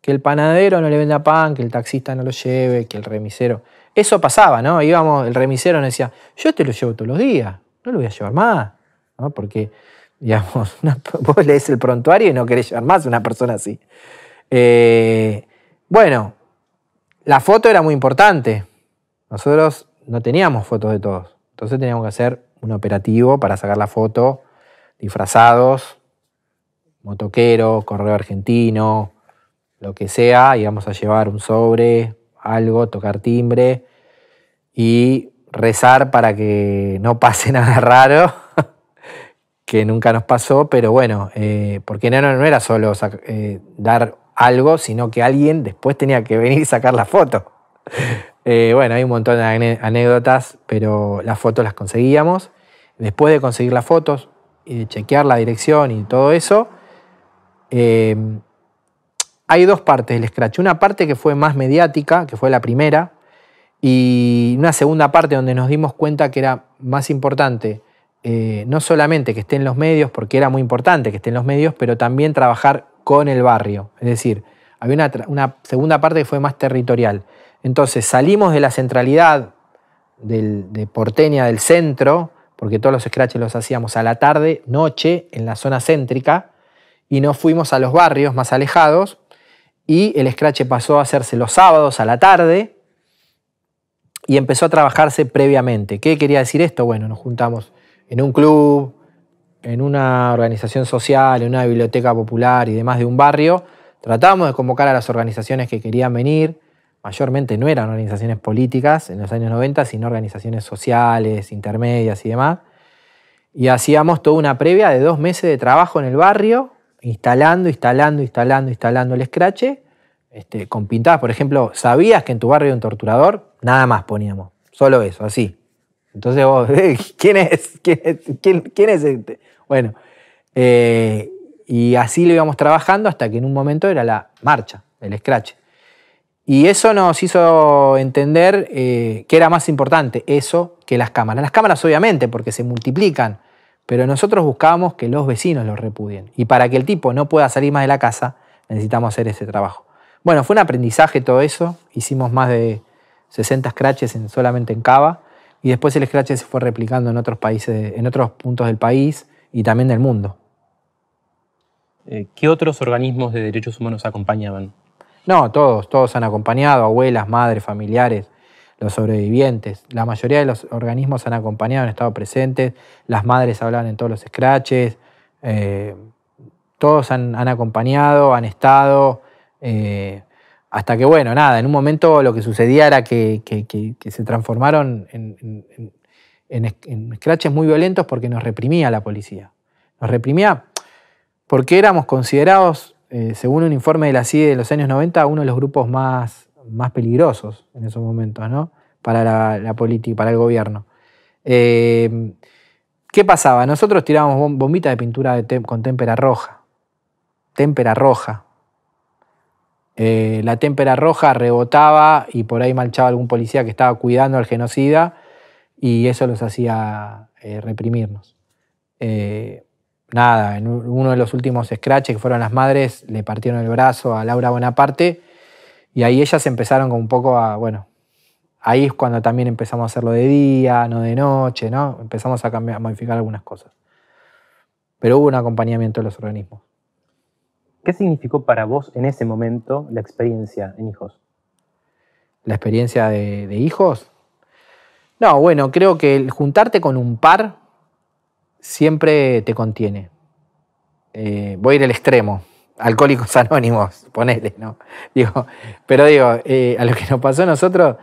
Que el panadero no le venda pan, que el taxista no lo lleve, que el remisero. Eso pasaba, ¿no? Íbamos, el remisero nos decía, yo te lo llevo todos los días, no lo voy a llevar más. ¿No? Porque, digamos, vos lees el prontuario y no querés llevar más a una persona así. Eh, bueno, la foto era muy importante nosotros no teníamos fotos de todos. Entonces teníamos que hacer un operativo para sacar la foto disfrazados, motoquero, correo argentino, lo que sea, íbamos a llevar un sobre, algo, tocar timbre y rezar para que no pase nada raro, que nunca nos pasó, pero bueno, eh, porque no, no, era solo eh, dar algo, sino que alguien después tenía que venir y sacar la foto. Eh, bueno, hay un montón de anécdotas, pero las fotos las conseguíamos. Después de conseguir las fotos y de chequear la dirección y todo eso, em, hay dos partes del Scratch. Una parte que fue más mediática, que fue la primera, y una segunda parte donde nos dimos cuenta que era más importante, eh, no solamente que esté en los medios, porque era muy importante que esté en los medios, pero también trabajar con el barrio. Es decir, había una segunda parte que fue más territorial. Entonces salimos de la centralidad de Porteña, del centro, porque todos los scratches los hacíamos a la tarde, noche, en la zona céntrica, y nos fuimos a los barrios más alejados, y el scratch pasó a hacerse los sábados a la tarde, y empezó a trabajarse previamente. ¿Qué quería decir esto? Bueno, nos juntamos en un club, en una organización social, en una biblioteca popular y demás de un barrio. Tratamos de convocar a las organizaciones que querían venir, mayormente no eran organizaciones políticas en los años 90, sino organizaciones sociales, intermedias y demás. Y hacíamos toda una previa de dos meses de trabajo en el barrio, instalando, instalando, instalando, instalando el scratch, este, con pintadas, por ejemplo, ¿sabías que en tu barrio hay un torturador? Nada más poníamos, solo eso, así. Entonces vos, eh, ¿quién es? ¿Quién ¿Quién, es este? Bueno, eh, y así lo íbamos trabajando hasta que en un momento era la marcha, del scratch. Y eso nos hizo entender eh, que era más importante eso que las cámaras. Las cámaras obviamente porque se multiplican, pero nosotros buscábamos que los vecinos los repudien. Y para que el tipo no pueda salir más de la casa, necesitamos hacer ese trabajo. Bueno, fue un aprendizaje todo eso. Hicimos más de 60 scratches solamente en Cava. Y después el scratch se fue replicando en otros países, en otros puntos del país y también del mundo. Eh, ¿Qué otros organismos de derechos humanos acompañaban no, todos, todos han acompañado, abuelas, madres, familiares, los sobrevivientes. La mayoría de los organismos han acompañado, han estado presentes, las madres hablaban en todos los scratches, eh, todos han, acompañado, han estado, eh, hasta que bueno, nada, en un momento lo que sucedía era que, se transformaron en, en, en muy violentos porque nos reprimía la policía. Nos reprimía porque éramos considerados eh, según un informe de la CIDE de los años 90, uno de los grupos más, más peligrosos en esos momentos, Para la, política, para el gobierno. Eh, ¿Qué pasaba? Nosotros tirábamos bombitas de pintura con témpera roja. Témpera roja. Eh, la témpera roja rebotaba y por ahí marchaba algún policía que estaba cuidando al genocida y eso los hacía reprimirnos nada, en uno de los últimos scratches que fueron las madres, le partieron el brazo a Laura Bonaparte y ahí ellas empezaron con un poco a, bueno, ahí es cuando también empezamos a hacerlo de día, no de noche, ¿no? Empezamos a, cambiar, a modificar algunas cosas. Pero hubo un acompañamiento de los organismos. ¿Qué significó para vos en ese momento la experiencia en hijos? ¿La experiencia de, de hijos? No, bueno, creo que el juntarte con un par siempre te contiene. Eh, voy a ir al extremo. Alcohólicos anónimos, ponele, ¿no? Digo, pero digo, eh, a lo que nos pasó a nosotros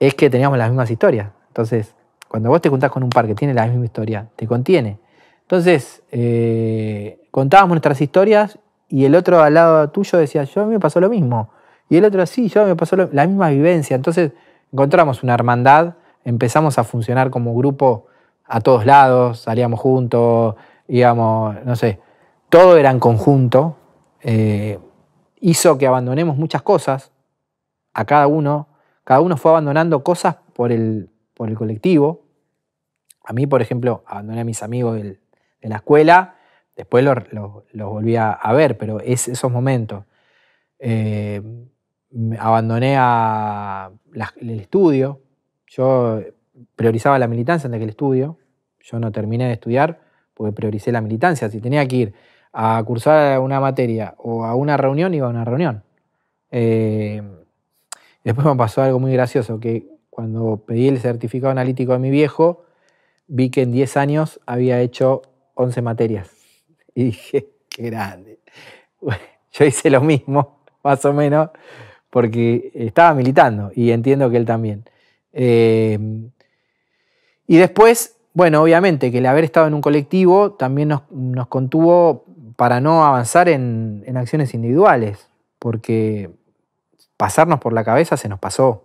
es que teníamos las mismas historias. Entonces, cuando vos te juntás con un par que tiene la misma historia, te contiene. Entonces, eh, contábamos nuestras historias y el otro al lado tuyo decía, yo a mí me pasó lo mismo. Y el otro, así yo a mí me pasó la misma vivencia. Entonces, encontramos una hermandad, empezamos a funcionar como grupo a todos lados, salíamos juntos, íbamos, no sé, todo era en conjunto. Eh, hizo que abandonemos muchas cosas a cada uno. Cada uno fue abandonando cosas por el, por el colectivo. A mí, por ejemplo, abandoné a mis amigos de la escuela, después los volví a, ver, pero es esos momentos. Eh, abandoné a el estudio. Yo priorizaba la militancia en que el estudio. Yo no terminé de estudiar porque prioricé la militancia. Si tenía que ir a cursar una materia o a una reunión, iba a una reunión. Eh, después me pasó algo muy gracioso, que cuando pedí el certificado analítico de mi viejo, vi que en 10 años había hecho 11 materias. Y dije, qué grande. yo hice lo mismo, más o menos, porque estaba militando y entiendo que él también. Eh, y después, bueno, obviamente que el haber estado en un colectivo también nos, contuvo para no avanzar en, acciones individuales, porque pasarnos por la cabeza se nos pasó.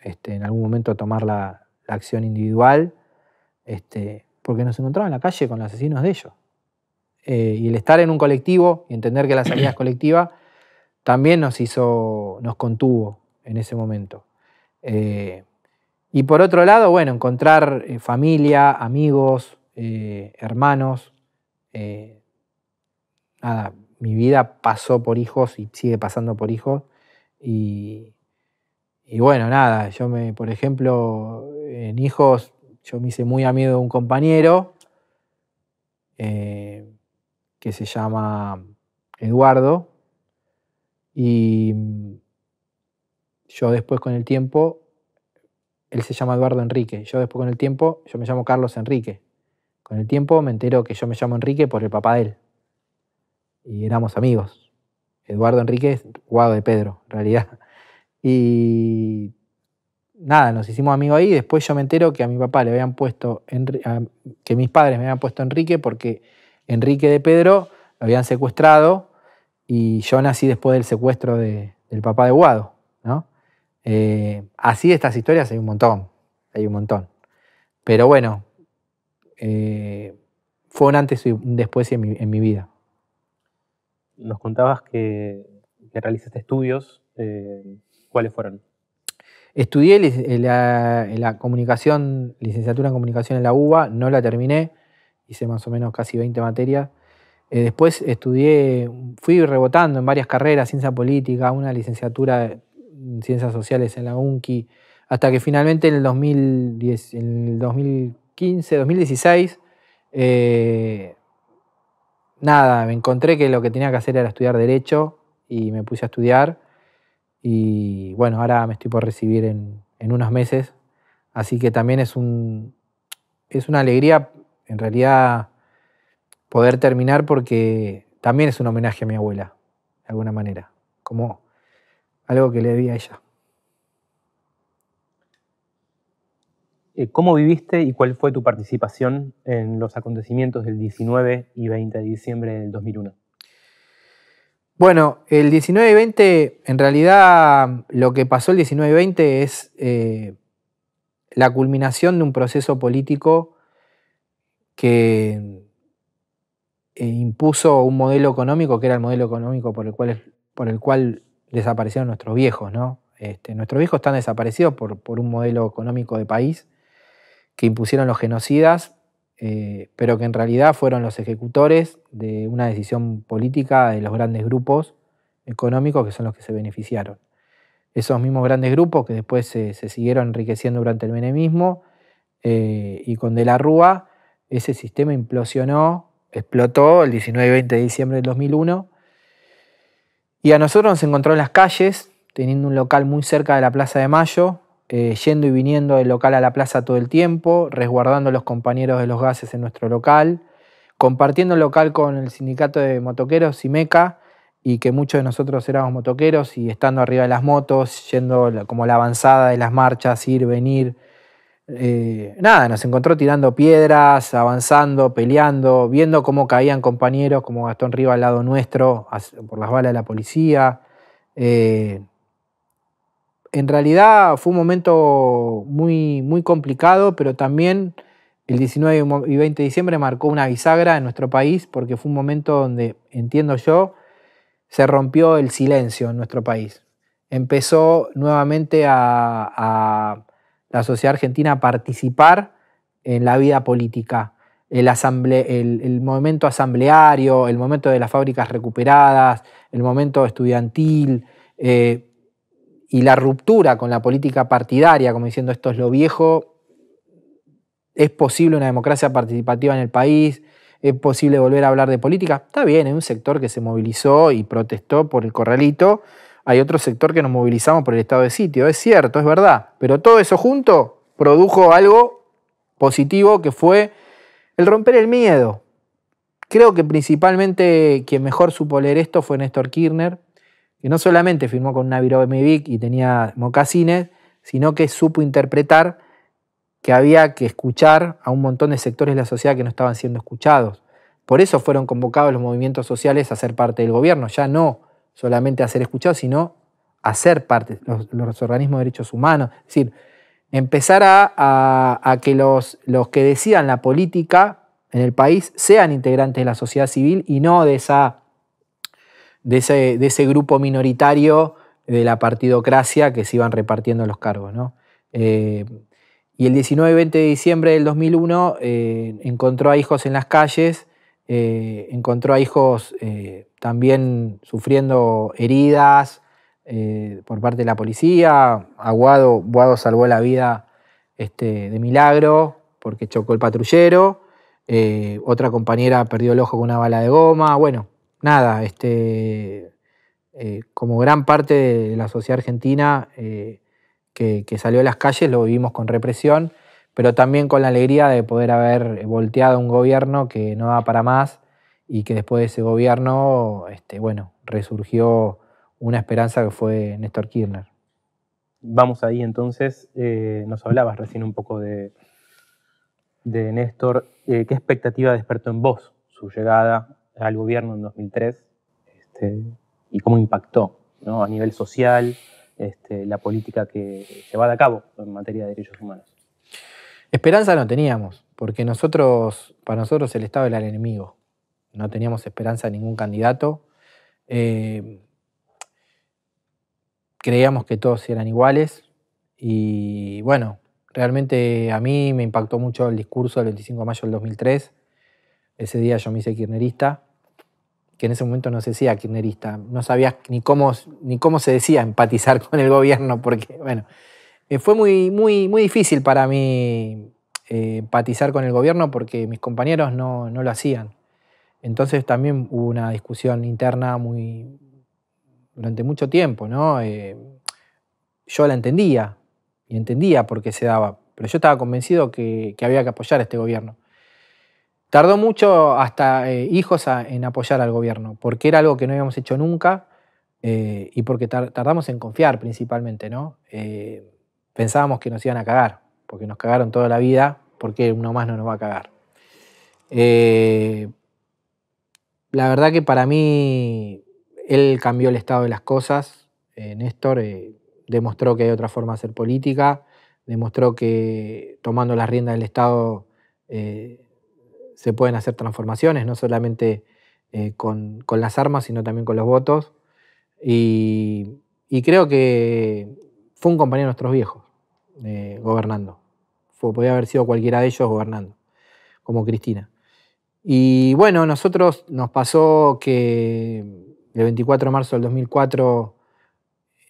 Este, en algún momento tomar la, acción individual, este, porque nos encontramos en la calle con los asesinos de ellos. Eh, y el estar en un colectivo y entender que la salida es colectiva también nos hizo, nos contuvo en ese momento. Eh, y por otro lado, bueno, encontrar eh, familia, amigos, eh, hermanos. Eh, nada, mi vida pasó por hijos y sigue pasando por hijos. Y, y bueno, nada, yo me, por ejemplo, en hijos, yo me hice muy amigo de un compañero que se llama Eduardo. Y yo después con el tiempo él se llama Eduardo Enrique. Yo después con el tiempo, yo me llamo Carlos Enrique. Con el tiempo me entero que yo me llamo Enrique por el papá de él. Y éramos amigos. Eduardo Enrique es guado de Pedro, en realidad. Y nada, nos hicimos amigos ahí. Después yo me entero que a mi papá le habían puesto, que mis padres me habían puesto Enrique porque Enrique de Pedro lo habían secuestrado y yo nací después del secuestro del papá de Guado, ¿no? Eh, así de estas historias hay un montón, hay un montón. Pero bueno, eh, fue un antes y un después en mi, vida. Nos contabas que, realizaste estudios, eh, ¿cuáles fueron? Estudié la, la, comunicación, licenciatura en comunicación en la UBA, no la terminé, hice más o menos casi 20 materias. después estudié, fui rebotando en varias carreras, ciencia política, una licenciatura ciencias sociales en la UNCI, hasta que finalmente en el, 2015, 2016, eh, nada, me encontré que lo que tenía que hacer era estudiar derecho y me puse a estudiar. Y bueno, ahora me estoy por recibir en, unos meses, así que también es, un, es una alegría en realidad poder terminar porque también es un homenaje a mi abuela, de alguna manera. Como algo que le debía a ella. Eh, ¿Cómo viviste y cuál fue tu participación en los acontecimientos del 19 y 20 de diciembre del 2001? Bueno, el 19 y 20, en realidad lo que pasó el 19 y 20 es eh, la culminación de un proceso político que eh, impuso un modelo económico, que era el modelo económico por el cual, por el cual desaparecieron nuestros viejos, ¿no? Este, nuestros viejos están desaparecidos por, un modelo económico de país que impusieron los genocidas, eh, pero que en realidad fueron los ejecutores de una decisión política de los grandes grupos económicos que son los que se beneficiaron. Esos mismos grandes grupos que después se, siguieron enriqueciendo durante el menemismo eh, y con De la Rúa, ese sistema implosionó, explotó el 19 y 20 de diciembre del 2001 y a nosotros nos encontró en las calles, teniendo un local muy cerca de la Plaza de Mayo, eh, yendo y viniendo del local a la plaza todo el tiempo, resguardando los compañeros de los gases en nuestro local, compartiendo el local con el sindicato de motoqueros y Meca, y que muchos de nosotros éramos motoqueros y estando arriba de las motos, yendo como la avanzada de las marchas, ir, venir, eh, nada, nos encontró tirando piedras, avanzando, peleando, viendo cómo caían compañeros como Gastón Riva al lado nuestro por las balas de la policía. Eh, en realidad fue un momento muy, muy complicado, pero también el 19 y 20 de diciembre marcó una bisagra en nuestro país porque fue un momento donde, entiendo yo, se rompió el silencio en nuestro país. Empezó nuevamente a la sociedad argentina a participar en la vida política. El, asamble, el, momento asambleario, el momento de las fábricas recuperadas, el momento estudiantil eh, y la ruptura con la política partidaria, como diciendo esto es lo viejo, es posible una democracia participativa en el país, es posible volver a hablar de política. Está bien, hay un sector que se movilizó y protestó por el corralito, hay otro sector que nos movilizamos por el estado de sitio. Es cierto, es verdad. Pero todo eso junto produjo algo positivo que fue el romper el miedo. Creo que principalmente quien mejor supo leer esto fue Néstor Kirchner, que no solamente firmó con Naviro Mevic y tenía mocasines, sino que supo interpretar que había que escuchar a un montón de sectores de la sociedad que no estaban siendo escuchados. Por eso fueron convocados los movimientos sociales a ser parte del gobierno, ya no solamente a ser escuchados, sino a ser parte, los, los organismos de derechos humanos. Es decir, empezar a, que los, los, que decidan la política en el país sean integrantes de la sociedad civil y no de, esa, de, ese, grupo minoritario de la partidocracia que se iban repartiendo los cargos. Eh, y el 19 y 20 de diciembre del 2001 eh, encontró a hijos en las calles, eh, encontró a hijos también sufriendo heridas eh, por parte de la policía. Aguado, Guado salvó la vida este, de milagro porque chocó el patrullero. Eh, otra compañera perdió el ojo con una bala de goma. Bueno, nada, este, eh, como gran parte de la sociedad argentina que, que salió a las calles lo vivimos con represión, pero también con la alegría de poder haber volteado un gobierno que no da para más y que después de ese gobierno, este, bueno, resurgió una esperanza que fue Néstor Kirchner. Vamos ahí entonces, eh, nos hablabas recién un poco de, Néstor, eh, ¿qué expectativa despertó en vos su llegada al gobierno en 2003 este, y cómo impactó a nivel social este, la política que va a cabo en materia de derechos humanos? Esperanza no teníamos, porque nosotros, para nosotros el Estado era el enemigo no teníamos esperanza de ningún candidato. Eh, creíamos que todos eran iguales y bueno, realmente a mí me impactó mucho el discurso del 25 de mayo del 2003. Ese día yo me hice kirnerista, que en ese momento no se decía kirnerista, no sabía ni cómo, ni cómo se decía empatizar con el gobierno, porque bueno, eh, fue muy, muy, muy difícil para mí eh, empatizar con el gobierno porque mis compañeros no lo hacían. Entonces también hubo una discusión interna muy durante mucho tiempo, ¿no? Eh, yo la entendía y entendía por qué se daba, pero yo estaba convencido que, había que apoyar a este gobierno. Tardó mucho hasta eh, hijos en apoyar al gobierno, porque era algo que no habíamos hecho nunca eh, y porque tardamos en confiar principalmente, ¿no? pensábamos que nos iban a cagar, porque nos cagaron toda la vida, porque uno más no nos va a cagar la verdad que para mí él cambió el estado de las cosas. Eh, Néstor eh, demostró que hay otra forma de hacer política, demostró que tomando las riendas del Estado eh, se pueden hacer transformaciones, no solamente con, las armas, sino también con los votos. Y, creo que fue un compañero de nuestros viejos gobernando. Fue, podía haber sido cualquiera de ellos gobernando, como Cristina. Y bueno, nosotros nos pasó que el 24 de marzo del 2004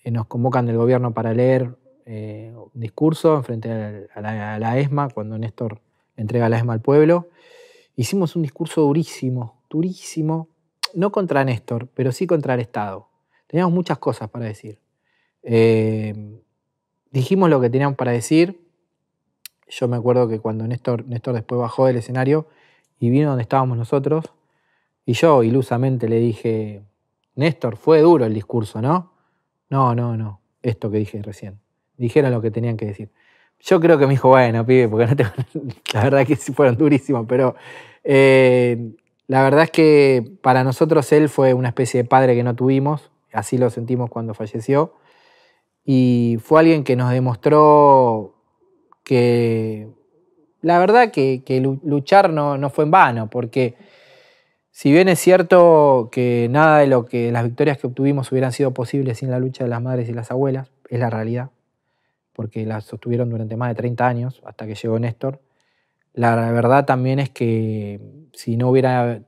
eh, nos convocan del gobierno para leer eh, un discurso frente a la, ESMA, cuando Néstor entrega la ESMA al pueblo. Hicimos un discurso durísimo, durísimo, no contra Néstor, pero sí contra el Estado. Teníamos muchas cosas para decir. Eh, dijimos lo que teníamos para decir. Yo me acuerdo que cuando Néstor, Néstor después bajó del escenario, y vino donde estábamos nosotros y yo ilusamente le dije, Néstor, fue duro el discurso, ¿no? No, no, no, esto que dije recién. Dijeron lo que tenían que decir. Yo creo que me dijo, bueno, pibe, porque no la verdad que fueron durísimos, pero eh, la verdad es que para nosotros él fue una especie de padre que no tuvimos, así lo sentimos cuando falleció, y fue alguien que nos demostró que la verdad que, luchar no, fue en vano, porque si bien es cierto que nada de lo que las victorias que obtuvimos hubieran sido posibles sin la lucha de las madres y las abuelas, es la realidad, porque las sostuvieron durante más de 30 años hasta que llegó Néstor. La verdad también es que si no hubiera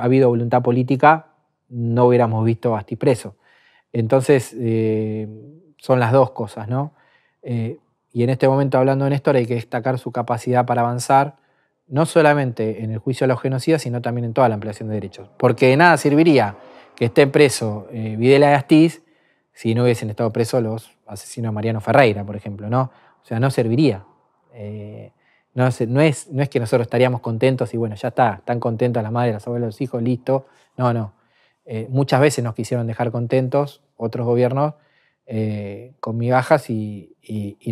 habido voluntad política, no hubiéramos visto a Asti preso. Entonces, eh, son las dos cosas, ¿no? Eh, y en este momento, hablando de Néstor, hay que destacar su capacidad para avanzar, no solamente en el juicio a los genocidas, sino también en toda la ampliación de derechos. Porque de nada serviría que esté preso eh, Videla de Astiz si no hubiesen estado presos los asesinos Mariano Ferreira, por ejemplo, ¿no? O sea, no serviría. Eh, no, es, no es que nosotros estaríamos contentos y bueno, ya está, están contentas las madres, las abuelas, los hijos, listo. No, no. Eh, muchas veces nos quisieron dejar contentos otros gobiernos eh, con migajas y,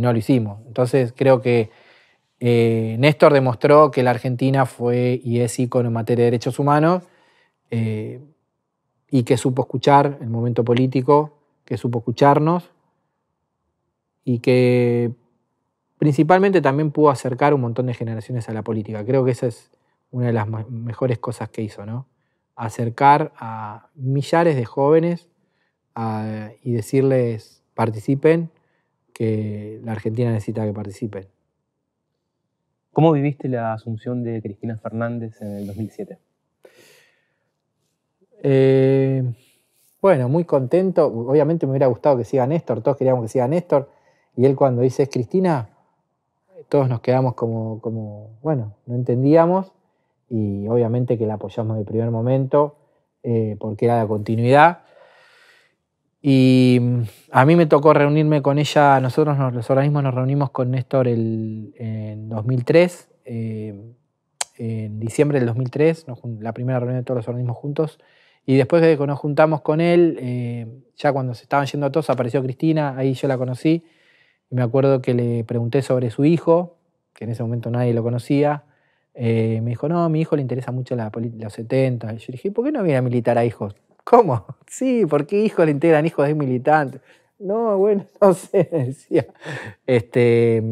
no lo hicimos. Entonces creo que eh, Néstor demostró que la Argentina fue y es ícono en materia de derechos humanos eh, y que supo escuchar el momento político, que supo escucharnos y que principalmente también pudo acercar un montón de generaciones a la política. Creo que esa es una de las mejores cosas que hizo, ¿no? Acercar a millares de jóvenes y decirles participen, que la Argentina necesita que participen. ¿Cómo viviste la asunción de Cristina Fernández en el 2007? Eh, bueno, muy contento. Obviamente me hubiera gustado que siga Néstor, todos queríamos que siga Néstor. Y él cuando dice es Cristina, todos nos quedamos como, bueno, no entendíamos. Y obviamente que la apoyamos del primer momento, eh, porque era la continuidad. Y mm, a mí me tocó reunirme con ella, nosotros los organismos nos reunimos con Néstor el, en 2003, eh, en diciembre del 2003, la primera reunión de todos los organismos juntos. Y después de que nos juntamos con él, eh, ya cuando se estaban yendo a todos, apareció Cristina, ahí yo la conocí. Y me acuerdo que le pregunté sobre su hijo, que en ese momento nadie lo conocía. Eh, me dijo, no, a mi hijo le interesa mucho la, los 70. Y yo dije, ¿por qué no viene a militar a hijos? ¿Cómo? Sí, porque hijos le integran hijos de militantes. No, bueno, no sé, decía. Este,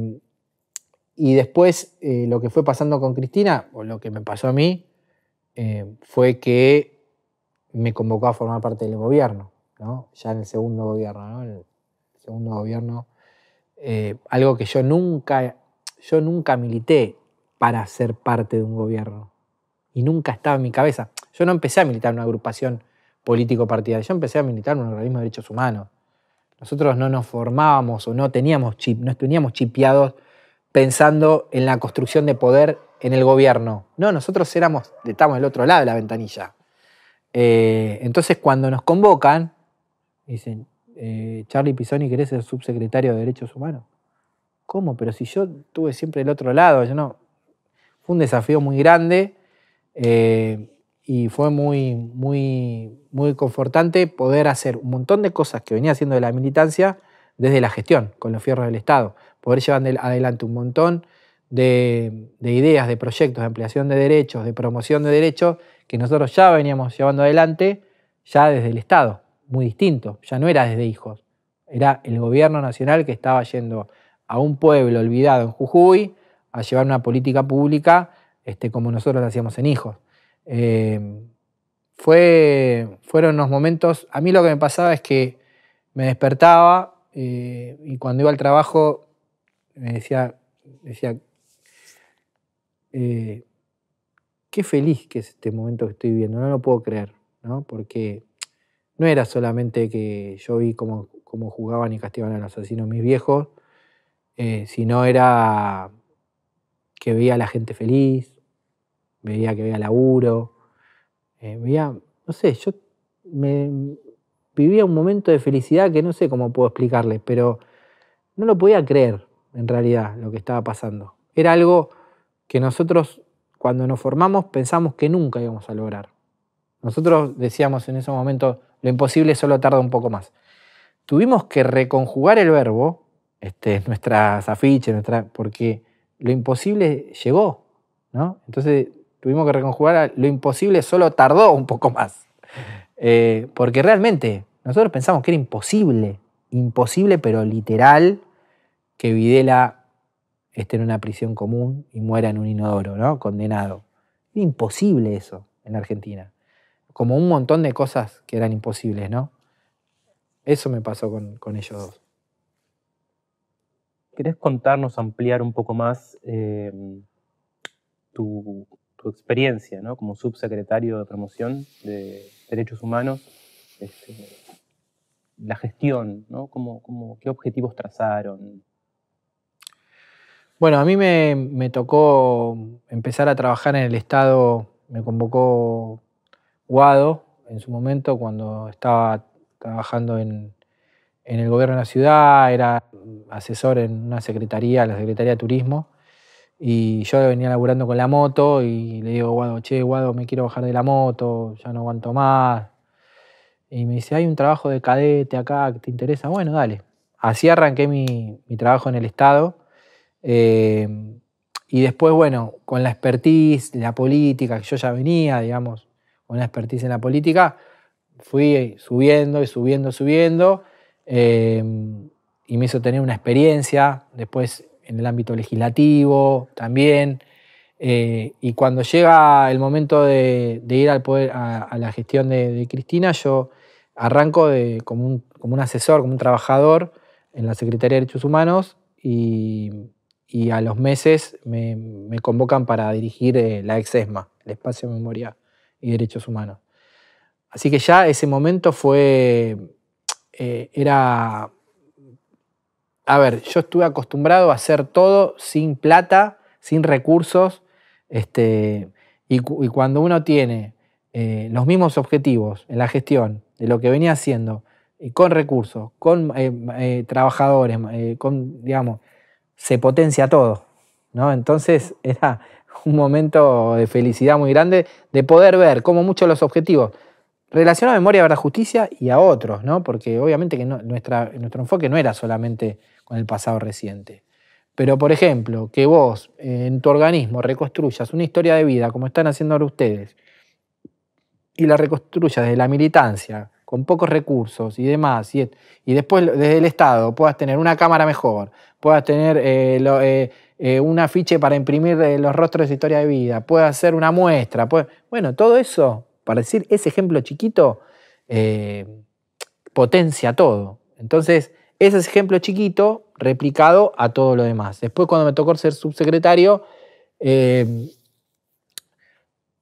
y después eh, lo que fue pasando con Cristina, o lo que me pasó a mí, eh, fue que me convocó a formar parte del gobierno, ¿no? ya en el segundo gobierno, ¿no? el segundo gobierno, eh, algo que yo nunca, yo nunca milité para ser parte de un gobierno y nunca estaba en mi cabeza. Yo no empecé a militar en una agrupación político partidario. Yo empecé a militar en un organismo de derechos humanos. Nosotros no nos formábamos o no teníamos chip, no teníamos chipeados pensando en la construcción de poder en el gobierno. No, nosotros éramos, estamos del otro lado de la ventanilla. Eh, entonces, cuando nos convocan, dicen, eh, Charlie Pisoni, ¿querés ser subsecretario de Derechos Humanos? ¿Cómo? Pero si yo tuve siempre el otro lado, yo no. Fue un desafío muy grande. Eh, y fue muy, muy, muy confortante poder hacer un montón de cosas que venía haciendo de la militancia desde la gestión, con los fierros del Estado, poder llevar adelante un montón de, ideas, de proyectos, de ampliación de derechos, de promoción de derechos, que nosotros ya veníamos llevando adelante ya desde el Estado, muy distinto, ya no era desde hijos, era el gobierno nacional que estaba yendo a un pueblo olvidado en Jujuy a llevar una política pública este, como nosotros la hacíamos en hijos. Em, fue, fueron unos momentos, a mí lo que me pasaba es que me despertaba eh, y cuando iba al trabajo me decía, decía eh, qué feliz que es este momento que estoy viviendo, no lo puedo creer, porque no era solamente que yo vi cómo, jugaban y castigaban a los asesinos mis viejos, eh, sino era que veía a la gente feliz, veía que había laburo, eh, veía, no sé, yo me, vivía un momento de felicidad que no sé cómo puedo explicarle pero no lo podía creer en realidad lo que estaba pasando. Era algo que nosotros cuando nos formamos pensamos que nunca íbamos a lograr. Nosotros decíamos en ese momento, lo imposible solo tarda un poco más. Tuvimos que reconjugar el verbo, este, nuestras afiches, nuestra, porque lo imposible llegó. ¿no? Entonces tuvimos que reconjugar lo imposible, solo tardó un poco más. Eh, porque realmente nosotros pensamos que era imposible, imposible pero literal, que Videla esté en una prisión común y muera en un inodoro, ¿no? Condenado. imposible eso en Argentina. Como un montón de cosas que eran imposibles, ¿no? Eso me pasó con, ellos dos. ¿Querés contarnos, ampliar un poco más eh, tu, experiencia como subsecretario de promoción de derechos humanos, este, la gestión, ¿no? ¿Cómo, qué objetivos trazaron? Bueno, a mí me, tocó empezar a trabajar en el Estado, me convocó Guado en su momento cuando estaba trabajando en, en el gobierno de la ciudad, era asesor en una secretaría, la Secretaría de Turismo, y yo venía laburando con la moto y le digo, Guado, che, Guado, me quiero bajar de la moto, ya no aguanto más. Y me dice, hay un trabajo de cadete acá que te interesa. Bueno, dale. Así arranqué mi, trabajo en el Estado. Em, y después, bueno, con la expertise, la política, que yo ya venía, digamos, con la expertise en la política, fui subiendo y subiendo, y subiendo. Em, y me hizo tener una experiencia. Después en el ámbito legislativo también. Eh, y cuando llega el momento de, ir al poder, a, la gestión de, Cristina, yo arranco de, como, un, asesor, como un trabajador en la Secretaría de Derechos Humanos y, a los meses me, convocan para dirigir eh, la EXESMA, el Espacio de Memoria y Derechos Humanos. Así que ya ese momento fue, eh, era a ver, yo estuve acostumbrado a hacer todo sin plata, sin recursos, este, y, cuando uno tiene eh, los mismos objetivos en la gestión de lo que venía haciendo, y eh, con recursos, con eh, trabajadores, con, digamos, se potencia todo, ¿no? Entonces era un momento de felicidad muy grande de poder ver cómo muchos los objetivos relacionados a memoria, verdad, justicia y a otros, ¿no? Porque obviamente que nuestro enfoque no era solamente con el pasado reciente. Pero, por ejemplo, que vos eh, en tu organismo reconstruyas una historia de vida, como están haciendo ahora ustedes, y la reconstruyas desde la militancia, con pocos recursos y demás, y, después desde el Estado puedas tener una cámara mejor, puedas tener eh, eh, un afiche para imprimir los rostros de historia de vida, puedas hacer una muestra. Bueno, todo eso, para decir ese ejemplo chiquito, potencia todo. Entonces, ese ejemplo chiquito replicado a todo lo demás. Después cuando me tocó ser subsecretario, eh,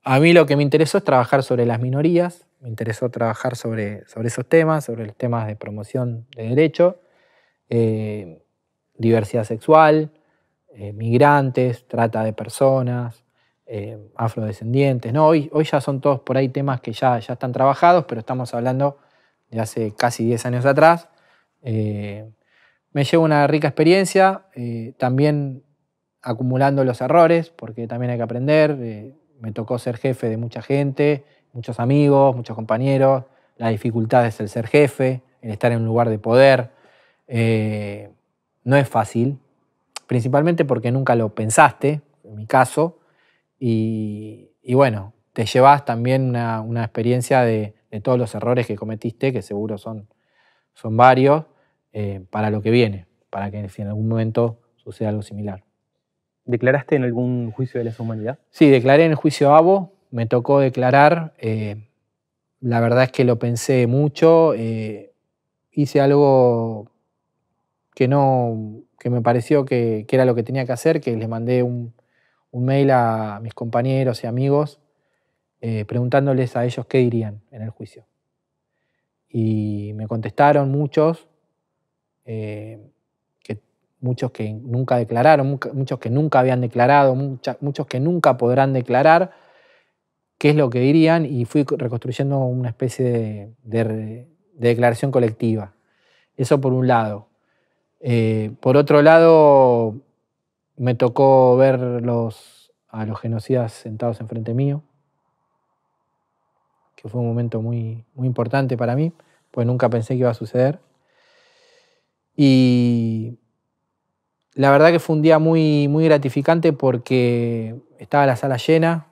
a mí lo que me interesó es trabajar sobre las minorías, me interesó trabajar sobre, esos temas, sobre los temas de promoción de derecho, eh, diversidad sexual, eh, migrantes, trata de personas, afrodescendientes. hoy, ya son todos por ahí temas que ya, ya están trabajados, pero estamos hablando de hace casi 10 años atrás eh, me llevo una rica experiencia, eh, también acumulando los errores, porque también hay que aprender. Eh, me tocó ser jefe de mucha gente, muchos amigos, muchos compañeros, la dificultad es el ser jefe, el estar en un lugar de poder. no es fácil, principalmente porque nunca lo pensaste, en mi caso, y, bueno, te llevas también una, experiencia de, todos los errores que cometiste, que seguro son, son varios, eh, para lo que viene, para que en algún momento suceda algo similar. ¿Declaraste en algún juicio de la humanidad? Sí, declaré en el juicio ABO, me tocó declarar, eh, la verdad es que lo pensé mucho, eh, hice algo que no, que me pareció que, era lo que tenía que hacer, que les mandé un, mail a mis compañeros y amigos preguntándoles a ellos qué dirían en el juicio. Y me contestaron muchos, eh, que muchos que nunca declararon, muchos que nunca habían declarado, muchos que nunca podrán declarar, qué es lo que dirían y fui reconstruyendo una especie de, declaración colectiva. Eso por un lado. Eh, por otro lado, me tocó ver los, a los genocidas sentados enfrente mío, que fue un momento muy, muy importante para mí, pues nunca pensé que iba a suceder. Y la verdad que fue un día muy, muy gratificante porque estaba la sala llena.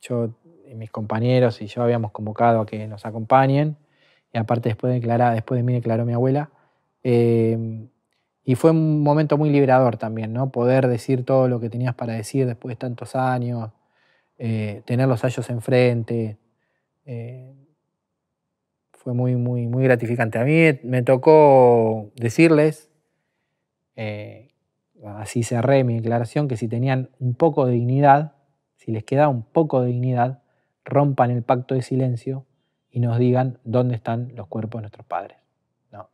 Yo y mis compañeros y yo habíamos convocado a que nos acompañen. Y aparte después de, declarar, después de mí declaró mi abuela. Eh, y fue un momento muy liberador también, ¿no? Poder decir todo lo que tenías para decir después de tantos años, eh, tener los años enfrente. Eh, fue muy, muy, muy gratificante. A mí me tocó decirles, eh, así cerré mi declaración, que si tenían un poco de dignidad, si les queda un poco de dignidad, rompan el pacto de silencio y nos digan dónde están los cuerpos de nuestros padres. No.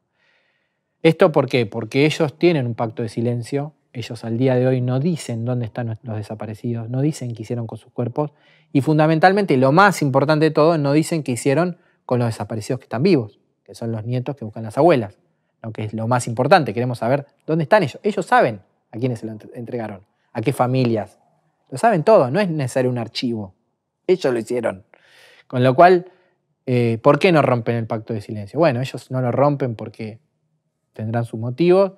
¿Esto por qué? Porque ellos tienen un pacto de silencio, ellos al día de hoy no dicen dónde están los desaparecidos, no dicen qué hicieron con sus cuerpos y fundamentalmente lo más importante de todo, no dicen qué hicieron con los desaparecidos que están vivos, que son los nietos que buscan las abuelas, lo que es lo más importante. Queremos saber dónde están ellos. Ellos saben a quiénes se lo entregaron, a qué familias. Lo saben todo, no es necesario un archivo. Ellos lo hicieron. Con lo cual, eh, ¿por qué no rompen el pacto de silencio? Bueno, ellos no lo rompen porque tendrán su motivo,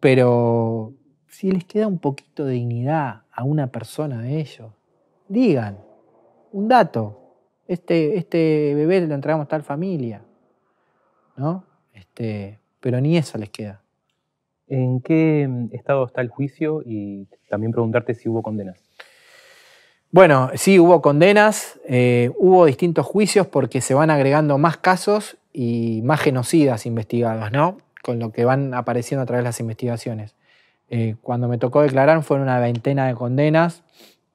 pero si les queda un poquito de dignidad a una persona de ellos, digan un dato, este, este, bebé lo entregamos a tal familia, ¿no? Este, pero ni eso les queda. ¿En qué mm, estado está el juicio? Y también preguntarte si hubo condenas. Bueno, sí, hubo condenas, eh, hubo distintos juicios porque se van agregando más casos y más genocidas investigados, ¿no? Con lo que van apareciendo a través de las investigaciones. Eh, cuando me tocó declarar fueron una veintena de condenas,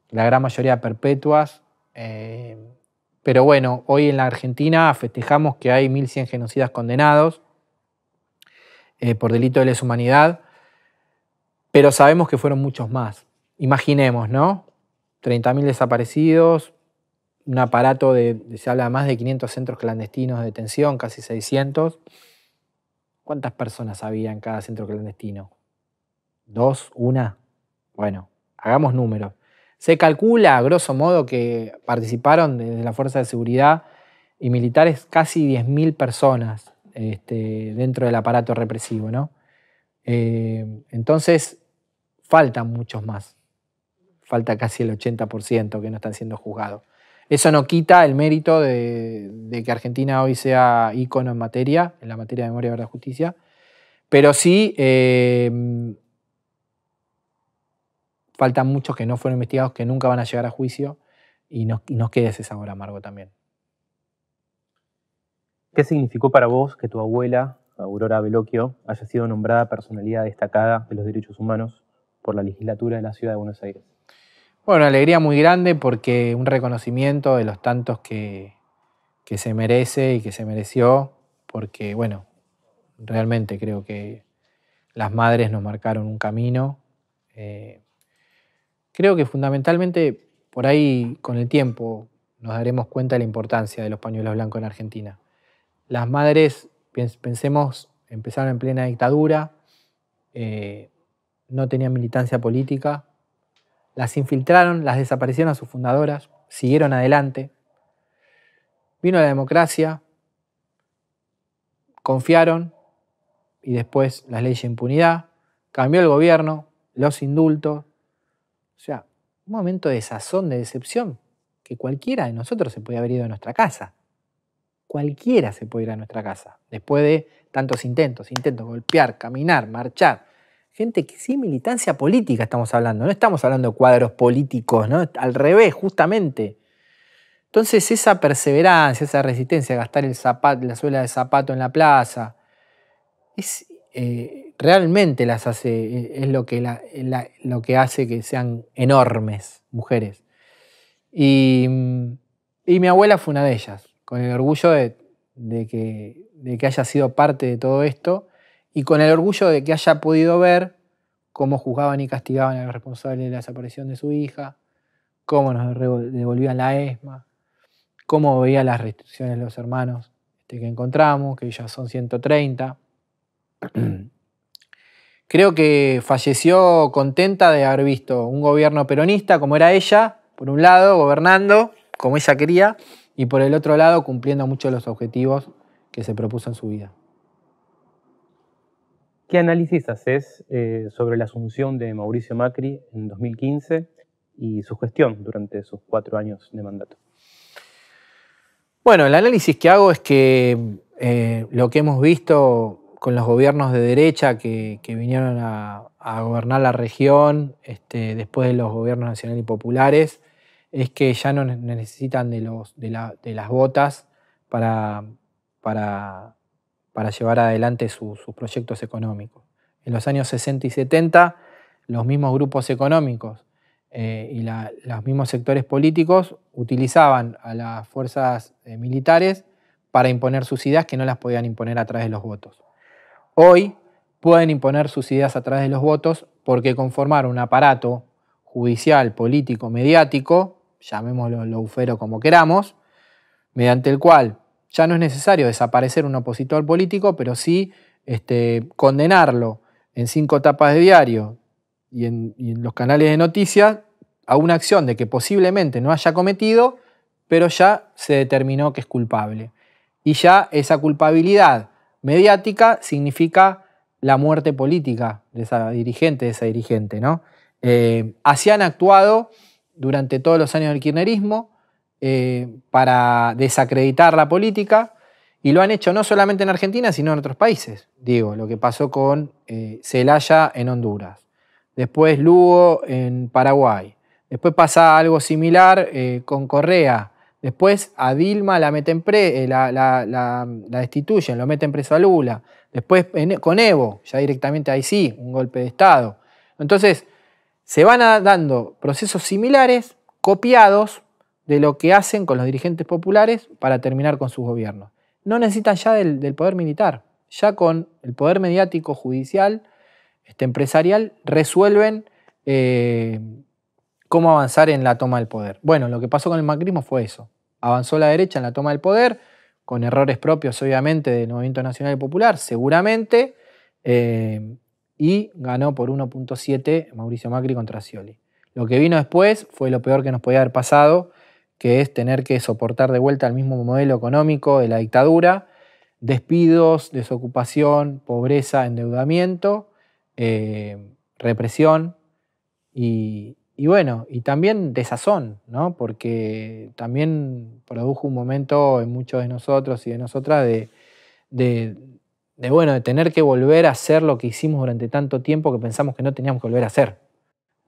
la gran mayoría perpetuas. Eh, pero bueno, hoy en la Argentina festejamos que hay 1.100 genocidas condenados eh, por delito de lesa humanidad, pero sabemos que fueron muchos más. Imaginemos, ¿no? 30.000 desaparecidos, un aparato de, se habla de más de 500 centros clandestinos de detención, casi 600. ¿Cuántas personas había en cada centro clandestino? ¿Dos? ¿Una? Bueno, hagamos números. Se calcula, a grosso modo, que participaron desde la Fuerza de Seguridad y militares casi 10.000 personas este, dentro del aparato represivo, ¿no? Eh, entonces, faltan muchos más. Falta casi el 80% que no están siendo juzgados. Eso no quita el mérito de, que Argentina hoy sea ícono en materia, en la materia de memoria, verdad, justicia, pero sí eh, faltan muchos que no fueron investigados, que nunca van a llegar a juicio y nos, queda ese sabor amargo también. ¿Qué significó para vos que tu abuela, Aurora Beloquio, haya sido nombrada personalidad destacada de los derechos humanos por la legislatura de la ciudad de Buenos Aires? Bueno, una alegría muy grande porque un reconocimiento de los tantos que, se merece y que se mereció, porque, bueno, realmente creo que las madres nos marcaron un camino. Eh, Creo que fundamentalmente por ahí con el tiempo nos daremos cuenta de la importancia de los pañuelos blancos en Argentina. Las madres, pensemos, empezaron en plena dictadura, eh, no tenían militancia política, las infiltraron, las desaparecieron a sus fundadoras, siguieron adelante. Vino la democracia, confiaron y después las leyes de impunidad, cambió el gobierno, los indultos, o sea, un momento de sazón, de decepción, que cualquiera de nosotros se puede haber ido a nuestra casa. Cualquiera se puede ir a nuestra casa, después de tantos intentos, intentos, golpear, caminar, marchar. Gente que sí, militancia política estamos hablando, no estamos hablando de cuadros políticos, ¿no? Al revés, justamente. Entonces, esa perseverancia, esa resistencia, a gastar el zapato, la suela de zapato en la plaza, es, eh, realmente las hace, es lo que, lo que hace que sean enormes mujeres. Y, mi abuela fue una de ellas, con el orgullo de, que, de que haya sido parte de todo esto y con el orgullo de que haya podido ver cómo juzgaban y castigaban a los responsables de la desaparición de su hija, cómo nos devolvían la ESMA, cómo veía las restricciones de los hermanos este, que encontramos, que ya son 130. Creo que falleció contenta de haber visto un gobierno peronista como era ella, por un lado, gobernando como ella quería, y por el otro lado, cumpliendo muchos de los objetivos que se propuso en su vida. ¿Qué análisis haces eh, sobre la asunción de Mauricio Macri en 2015 y su gestión durante sus cuatro años de mandato? Bueno, el análisis que hago es que eh, lo que hemos visto con los gobiernos de derecha que, vinieron a, gobernar la región este, después de los gobiernos nacionales y populares es que ya no necesitan de, las botas para, llevar adelante sus proyectos económicos. En los años 60 y 70, los mismos grupos económicos eh, y los mismos sectores políticos utilizaban a las fuerzas eh, militares para imponer sus ideas que no las podían imponer a través de los votos hoy pueden imponer sus ideas a través de los votos porque conformar un aparato judicial, político, mediático, llamémoslo ufero como queramos, mediante el cual ya no es necesario desaparecer un opositor político, pero sí este, condenarlo en cinco etapas de diario y en, y en los canales de noticias a una acción de que posiblemente no haya cometido, pero ya se determinó que es culpable. Y ya esa culpabilidad mediática significa la muerte política de esa dirigente, de esa dirigente, ¿no? Eh, así han actuado durante todos los años del kirchnerismo eh, para desacreditar la política y lo han hecho no solamente en Argentina, sino en otros países. Digo, lo que pasó con eh, Celaya en Honduras, después Lugo en Paraguay, después pasa algo similar con Correa Después a Dilma la meten eh, la, destituyen, lo meten preso a Lula. Después con Evo, ya directamente ahí sí, un golpe de Estado. Entonces, se van dando procesos similares, copiados de lo que hacen con los dirigentes populares para terminar con sus gobiernos. No necesitan ya del, poder militar, ya con el poder mediático, judicial, este, empresarial, resuelven eh, cómo avanzar en la toma del poder. Bueno, lo que pasó con el macrismo fue eso. Avanzó la derecha en la toma del poder, con errores propios obviamente del Movimiento Nacional y Popular, seguramente, eh, y ganó por 1.7 Mauricio Macri contra Scioli. Lo que vino después fue lo peor que nos podía haber pasado, que es tener que soportar de vuelta el mismo modelo económico de la dictadura, despidos, desocupación, pobreza, endeudamiento, eh, represión y, y bueno, y también desazón, ¿no? Porque también produjo un momento en muchos de nosotros y de nosotras de, bueno, de tener que volver a hacer lo que hicimos durante tanto tiempo que pensamos que no teníamos que volver a hacer.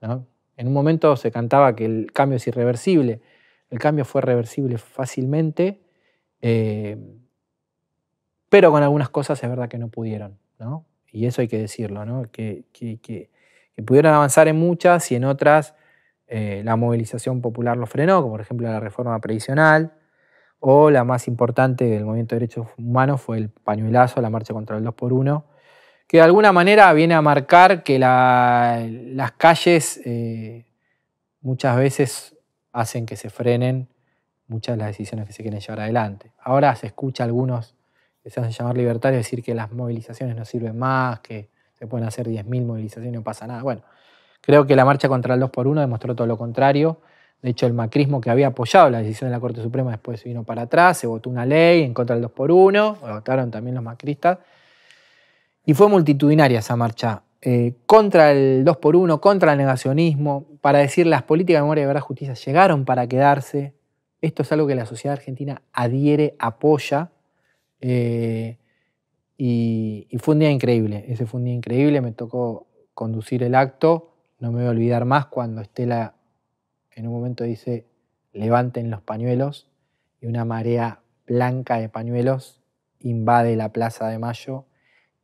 En un momento se cantaba que el cambio es irreversible. El cambio fue reversible fácilmente, eh, pero con algunas cosas es verdad que no pudieron, ¿no? Y eso hay que decirlo, ¿no? Que, que, que pudieron avanzar en muchas y en otras eh, la movilización popular lo frenó, como por ejemplo la reforma previsional, o la más importante del movimiento de derechos humanos fue el pañuelazo, la marcha contra el 2x1, que de alguna manera viene a marcar que las calles eh, muchas veces hacen que se frenen muchas de las decisiones que se quieren llevar adelante. Ahora se escucha a algunos que se hacen llamar libertarios decir que las movilizaciones no sirven más, que se pueden hacer 10.000 movilizaciones y no pasa nada. Bueno, Creo que la marcha contra el 2 por 1 demostró todo lo contrario. De hecho, el macrismo que había apoyado la decisión de la Corte Suprema después vino para atrás, se votó una ley en contra del 2 por 1 votaron también los macristas. Y fue multitudinaria esa marcha eh, contra el 2 por 1 contra el negacionismo, para decir las políticas de memoria y verdad justicia llegaron para quedarse. Esto es algo que la sociedad argentina adhiere, apoya. Eh, y fue un día increíble, ese fue un día increíble, me tocó conducir el acto no me voy a olvidar más cuando Estela en un momento dice, levanten los pañuelos, y una marea blanca de pañuelos invade la Plaza de Mayo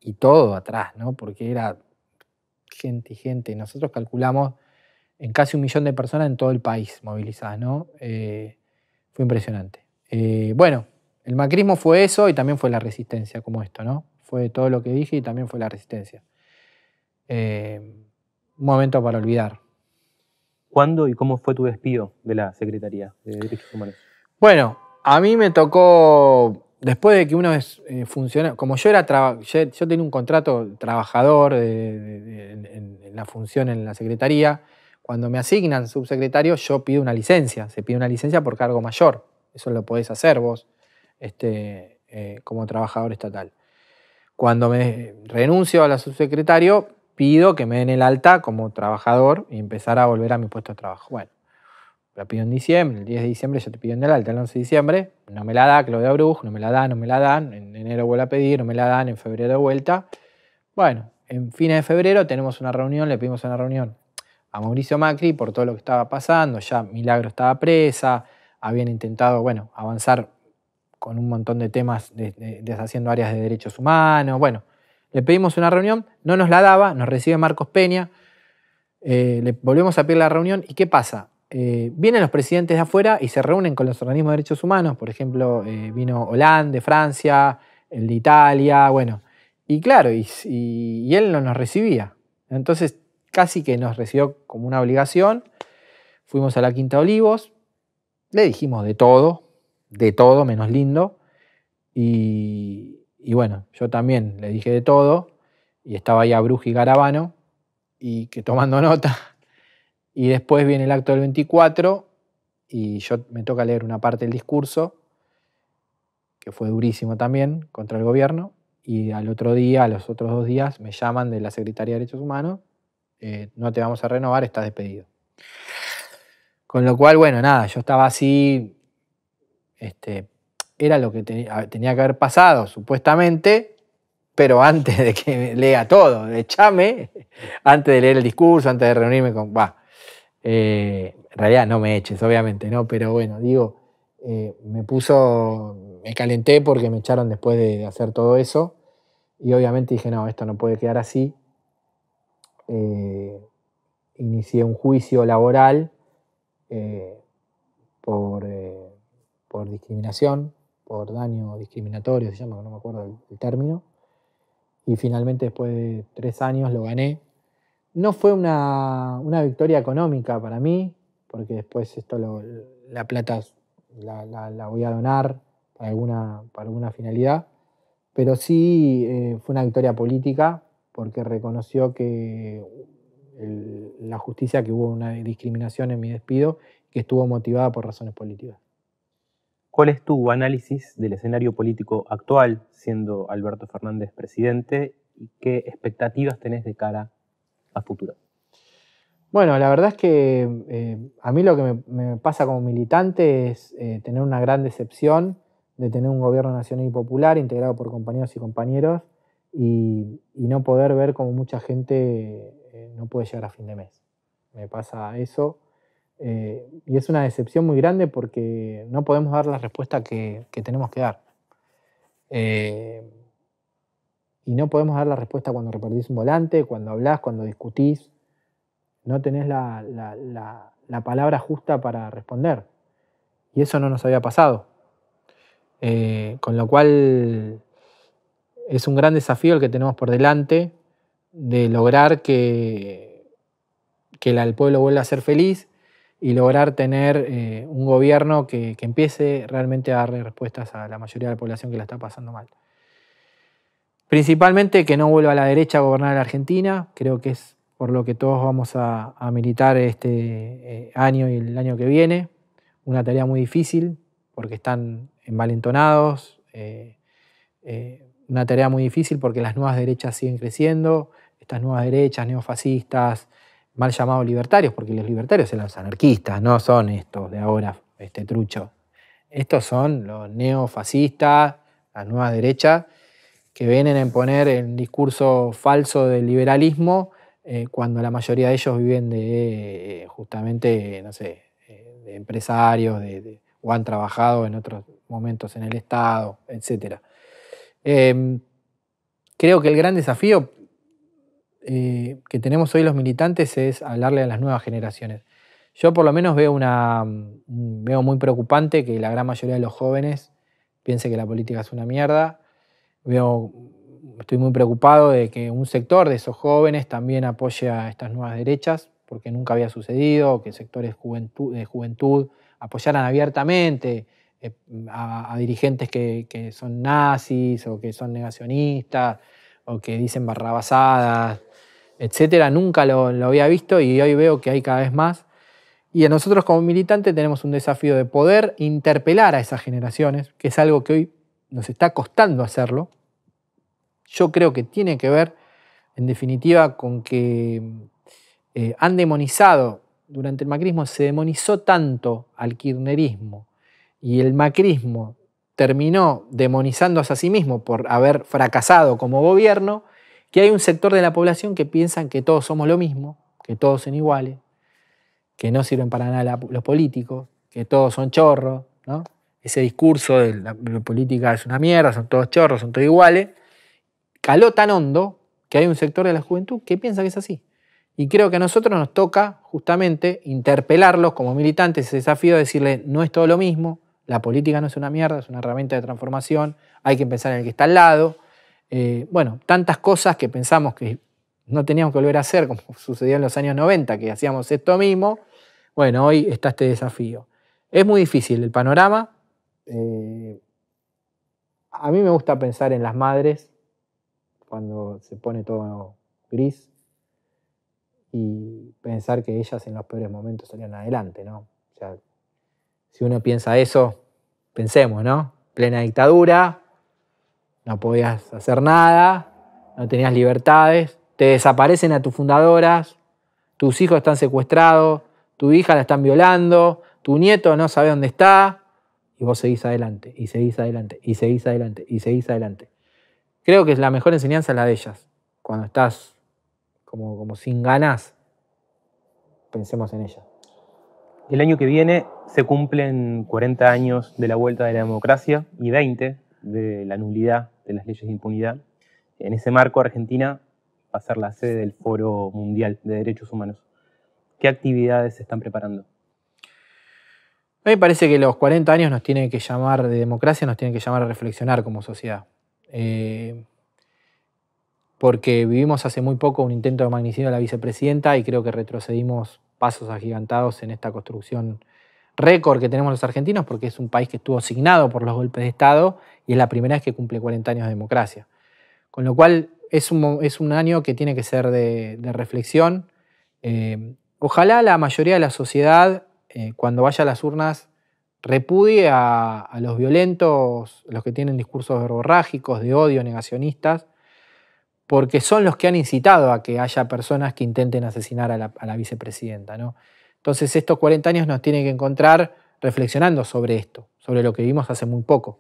y todo atrás, ¿no? Porque era gente y gente. Nosotros calculamos en casi un millón de personas en todo el país movilizadas, ¿no? Eh, fue impresionante. Eh, bueno, el macrismo fue eso y también fue la resistencia, como esto, ¿no? Fue todo lo que dije y también fue la resistencia. Eh, un momento para olvidar. ¿Cuándo y cómo fue tu despido de la Secretaría de Derechos Humanos? Bueno, a mí me tocó, después de que una vez eh, funcionario... como yo era yo, tenía un contrato trabajador en, la función en la Secretaría, cuando me asignan subsecretario yo pido una licencia, se pide una licencia por cargo mayor, eso lo podés hacer vos este, eh, como trabajador estatal. Cuando me renuncio a la subsecretario, pido que me den el alta como trabajador y empezar a volver a mi puesto de trabajo. Bueno, la pido en diciembre, el 10 de diciembre yo te pido en el alta, el 11 de diciembre, no me la da, Claudia Bruj, no me la da, no me la dan, en enero vuelvo a pedir, no me la dan, en febrero de vuelta. Bueno, en fines de febrero tenemos una reunión, le pedimos una reunión a Mauricio Macri por todo lo que estaba pasando, ya Milagro estaba presa, habían intentado, bueno, avanzar con un montón de temas deshaciendo áreas de derechos humanos, bueno, le pedimos una reunión, no nos la daba, nos recibe Marcos Peña, eh, le volvemos a pedir la reunión y ¿qué pasa? Eh, vienen los presidentes de afuera y se reúnen con los organismos de derechos humanos, por ejemplo, eh, vino Hollande de Francia, el de Italia, bueno. Y claro, y, él no nos recibía. Entonces, casi que nos recibió como una obligación. Fuimos a la Quinta Olivos, le dijimos de todo, de todo menos lindo. Y, y bueno, yo también le dije de todo y estaba ahí a Bruji Garabano y que tomando nota. Y después viene el acto del 24 y yo me toca leer una parte del discurso, que fue durísimo también contra el gobierno. Y al otro día, a los otros dos días, me llaman de la Secretaría de Derechos Humanos, eh, no te vamos a renovar, estás despedido. Con lo cual, bueno, nada, yo estaba así, este, era lo que tenía que haber pasado, supuestamente, pero antes de que lea todo, de echame, antes de leer el discurso, antes de reunirme con... Bah, eh, en realidad no me eches, obviamente, ¿no? Pero bueno, digo, eh, me puso, me calenté porque me echaron después de, hacer todo eso y obviamente dije, no, esto no puede quedar así. Eh, inicié un juicio laboral por discriminación por daño discriminatorio, se llama, no me acuerdo el, término. Y finalmente después de tres años lo gané. No fue una, victoria económica para mí, porque después esto la plata la, voy a donar para alguna, para alguna finalidad, pero sí eh, fue una victoria política porque reconoció que la justicia, que hubo una discriminación en mi despido, que estuvo motivada por razones políticas. ¿Cuál es tu análisis del escenario político actual, siendo Alberto Fernández presidente, y qué expectativas tenés de cara a futuro? Bueno, la verdad es que eh, a mí lo que me, pasa como militante es eh, tener una gran decepción de tener un gobierno nacional y popular integrado por compañeros y compañeros y, no poder ver como mucha gente eh, no puede llegar a fin de mes. Me pasa eso eh, y es una decepción muy grande porque no podemos dar la respuesta que, tenemos que dar. Eh, y no podemos dar la respuesta cuando repartís un volante, cuando hablás, cuando discutís. No tenés la, palabra justa para responder. Y eso no nos había pasado. Eh, con lo cual es un gran desafío el que tenemos por delante de lograr que el pueblo vuelva a ser feliz y lograr tener eh, un gobierno que, empiece realmente a darle respuestas a la mayoría de la población que la está pasando mal. Principalmente que no vuelva la derecha a gobernar a la Argentina, creo que es por lo que todos vamos a, militar este eh, año y el año que viene. Una tarea muy difícil porque están envalentonados, eh, una tarea muy difícil porque las nuevas derechas siguen creciendo, estas nuevas derechas neofascistas, mal llamados libertarios, porque los libertarios eran los anarquistas, no son estos de ahora, este trucho. Estos son los neofascistas, la nueva derecha, que vienen a poner el discurso falso del liberalismo eh, cuando la mayoría de ellos viven de eh, justamente, no sé, eh, de empresarios de, o han trabajado en otros momentos en el Estado, etc. Em, creo que el gran desafío eh, que tenemos hoy los militantes es hablarle a las nuevas generaciones. Yo por lo menos veo, una, mm, veo muy preocupante que la gran mayoría de los jóvenes piense que la política es una mierda. Veo, estoy muy preocupado de que un sector de esos jóvenes también apoye a estas nuevas derechas, porque nunca había sucedido, que sectores juventud, de juventud apoyaran abiertamente eh, a, dirigentes que, que son nazis o que son negacionistas o que dicen barrabasadas etcétera. Nunca lo, había visto y hoy veo que hay cada vez más. Y nosotros como militantes tenemos un desafío de poder interpelar a esas generaciones, que es algo que hoy nos está costando hacerlo. Yo creo que tiene que ver, en definitiva, con que eh, han demonizado, durante el macrismo se demonizó tanto al kirchnerismo y el macrismo terminó demonizándose a sí mismo por haber fracasado como gobierno, que hay un sector de la población que piensan que todos somos lo mismo, que todos son iguales, que no sirven para nada los políticos, que todos son chorros, ¿no? Ese discurso de la, la política es una mierda, son todos chorros, son todos iguales, caló tan hondo que hay un sector de la juventud que piensa que es así. Y creo que a nosotros nos toca justamente interpelarlos como militantes, ese desafío de decirle, no es todo lo mismo, la política no es una mierda, es una herramienta de transformación, hay que pensar en el que está al lado, eh, bueno, tantas cosas que pensamos que no teníamos que volver a hacer, como sucedió en los años 90, que hacíamos esto mismo, bueno, hoy está este desafío. Es muy difícil el panorama. Eh, a mí me gusta pensar en las madres cuando se pone todo gris y pensar que ellas en los peores momentos salían adelante, ¿no? si uno piensa eso, pensemos, ¿no? Plena dictadura, no podías hacer nada, no tenías libertades, te desaparecen a tus fundadoras, tus hijos están secuestrados, tu hija la están violando, tu nieto no sabe dónde está, y vos seguís adelante, y seguís adelante, y seguís adelante, y seguís adelante. Creo que la mejor enseñanza es la de ellas, cuando estás como, como sin ganas, pensemos en ellas. El año que viene se cumplen 40 años de la vuelta de la democracia y 20 de la nulidad de las leyes de impunidad. En ese marco, Argentina va a ser la sede del Foro Mundial de Derechos Humanos. ¿Qué actividades se están preparando? A mí me parece que los 40 años nos tienen que llamar de democracia, nos tienen que llamar a reflexionar como sociedad. Eh, porque vivimos hace muy poco un intento de magnicidio de la vicepresidenta y creo que retrocedimos pasos agigantados en esta construcción récord que tenemos los argentinos porque es un país que estuvo asignado por los golpes de Estado y es la primera vez que cumple 40 años de democracia. Con lo cual es un, año que tiene que ser de, reflexión. Eh, ojalá la mayoría de la sociedad, eh, cuando vaya a las urnas, repudie a, los violentos, los que tienen discursos verborrágicos, de odio, negacionistas, porque son los que han incitado a que haya personas que intenten asesinar a la, a la vicepresidenta. ¿no? Entonces estos 40 años nos tienen que encontrar reflexionando sobre esto, sobre lo que vimos hace muy poco.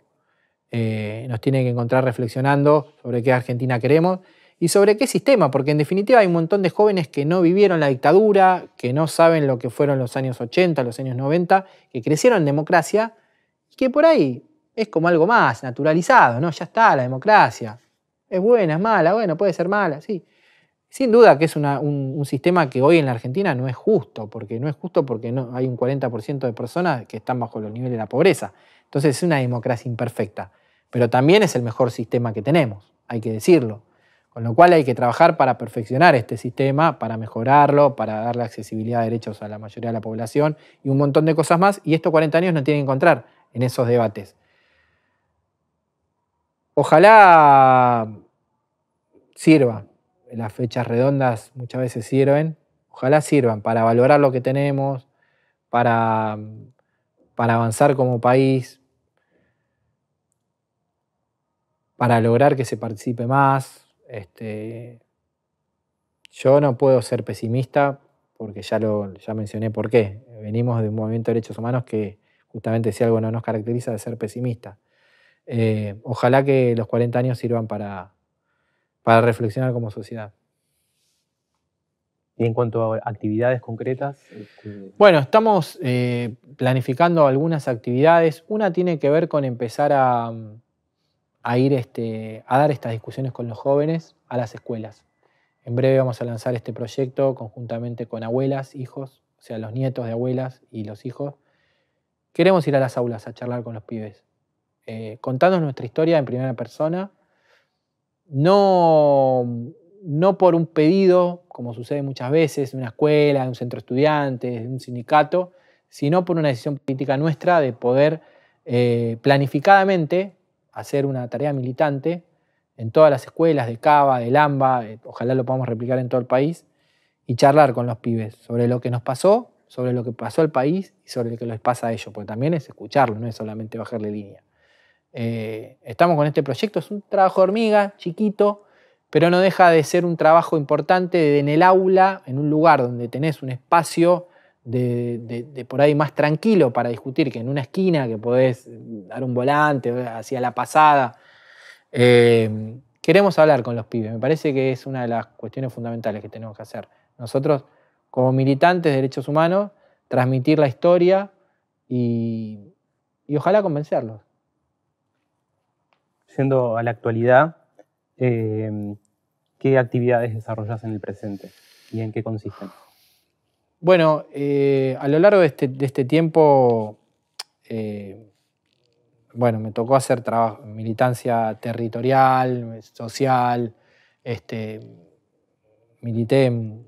Eh, nos tienen que encontrar reflexionando sobre qué Argentina queremos y sobre qué sistema, porque en definitiva hay un montón de jóvenes que no vivieron la dictadura, que no saben lo que fueron los años 80, los años 90, que crecieron en democracia y que por ahí es como algo más naturalizado, ¿no? Ya está, la democracia. Es buena, es mala, bueno, puede ser mala, sí. Sin duda que es un, sistema que hoy en la Argentina no es justo, porque no es justo porque no, hay un 40% de personas que están bajo los niveles de la pobreza. Entonces es una democracia imperfecta, pero también es el mejor sistema que tenemos, hay que decirlo. Con lo cual hay que trabajar para perfeccionar este sistema, para mejorarlo, para darle accesibilidad a derechos a la mayoría de la población y un montón de cosas más. Y estos 40 años no tienen que encontrar en esos debates. Ojalá sirva las fechas redondas muchas veces sirven. Ojalá sirvan para valorar lo que tenemos, para, para avanzar como país, para lograr que se participe más. Este, yo no puedo ser pesimista porque ya, lo, ya mencioné por qué. Venimos de un movimiento de derechos humanos que justamente si algo no nos caracteriza de ser pesimista. Eh, ojalá que los 40 años sirvan para, para reflexionar como sociedad. Y en cuanto a actividades concretas. Este, bueno, estamos eh, planificando algunas actividades. Una tiene que ver con empezar a, ir este, a dar estas discusiones con los jóvenes a las escuelas. En breve vamos a lanzar este proyecto conjuntamente con abuelas, hijos, o sea, los nietos de abuelas y los hijos. Queremos ir a las aulas a charlar con los pibes, eh, contando nuestra historia en primera persona no, no por un pedido, como sucede muchas veces, de una escuela, de un centro de estudiantes, un sindicato, sino por una decisión política nuestra de poder eh, planificadamente hacer una tarea militante en todas las escuelas de Cava, de Lamba, eh, ojalá lo podamos replicar en todo el país, y charlar con los pibes sobre lo que nos pasó, sobre lo que pasó al país y sobre lo que les pasa a ellos, porque también es escucharlo, no es solamente bajarle línea. Eh, estamos con este proyecto. Es un trabajo de hormiga, chiquito, pero no deja de ser un trabajo importante en el aula, en un lugar donde tenés un espacio de, por ahí más tranquilo para discutir que en una esquina, que podés dar un volante hacia la pasada. Eh, queremos hablar con los pibes, me parece que es una de las cuestiones fundamentales que tenemos que hacer. Nosotros, como militantes de derechos humanos, transmitir la historia y ojalá convencerlos yendo a la actualidad, eh, ¿qué actividades desarrollas en el presente y en qué consisten? Bueno, eh, a lo largo de este, este tiempo, eh, bueno, me tocó hacer trabajo, militancia territorial, social, este, milité en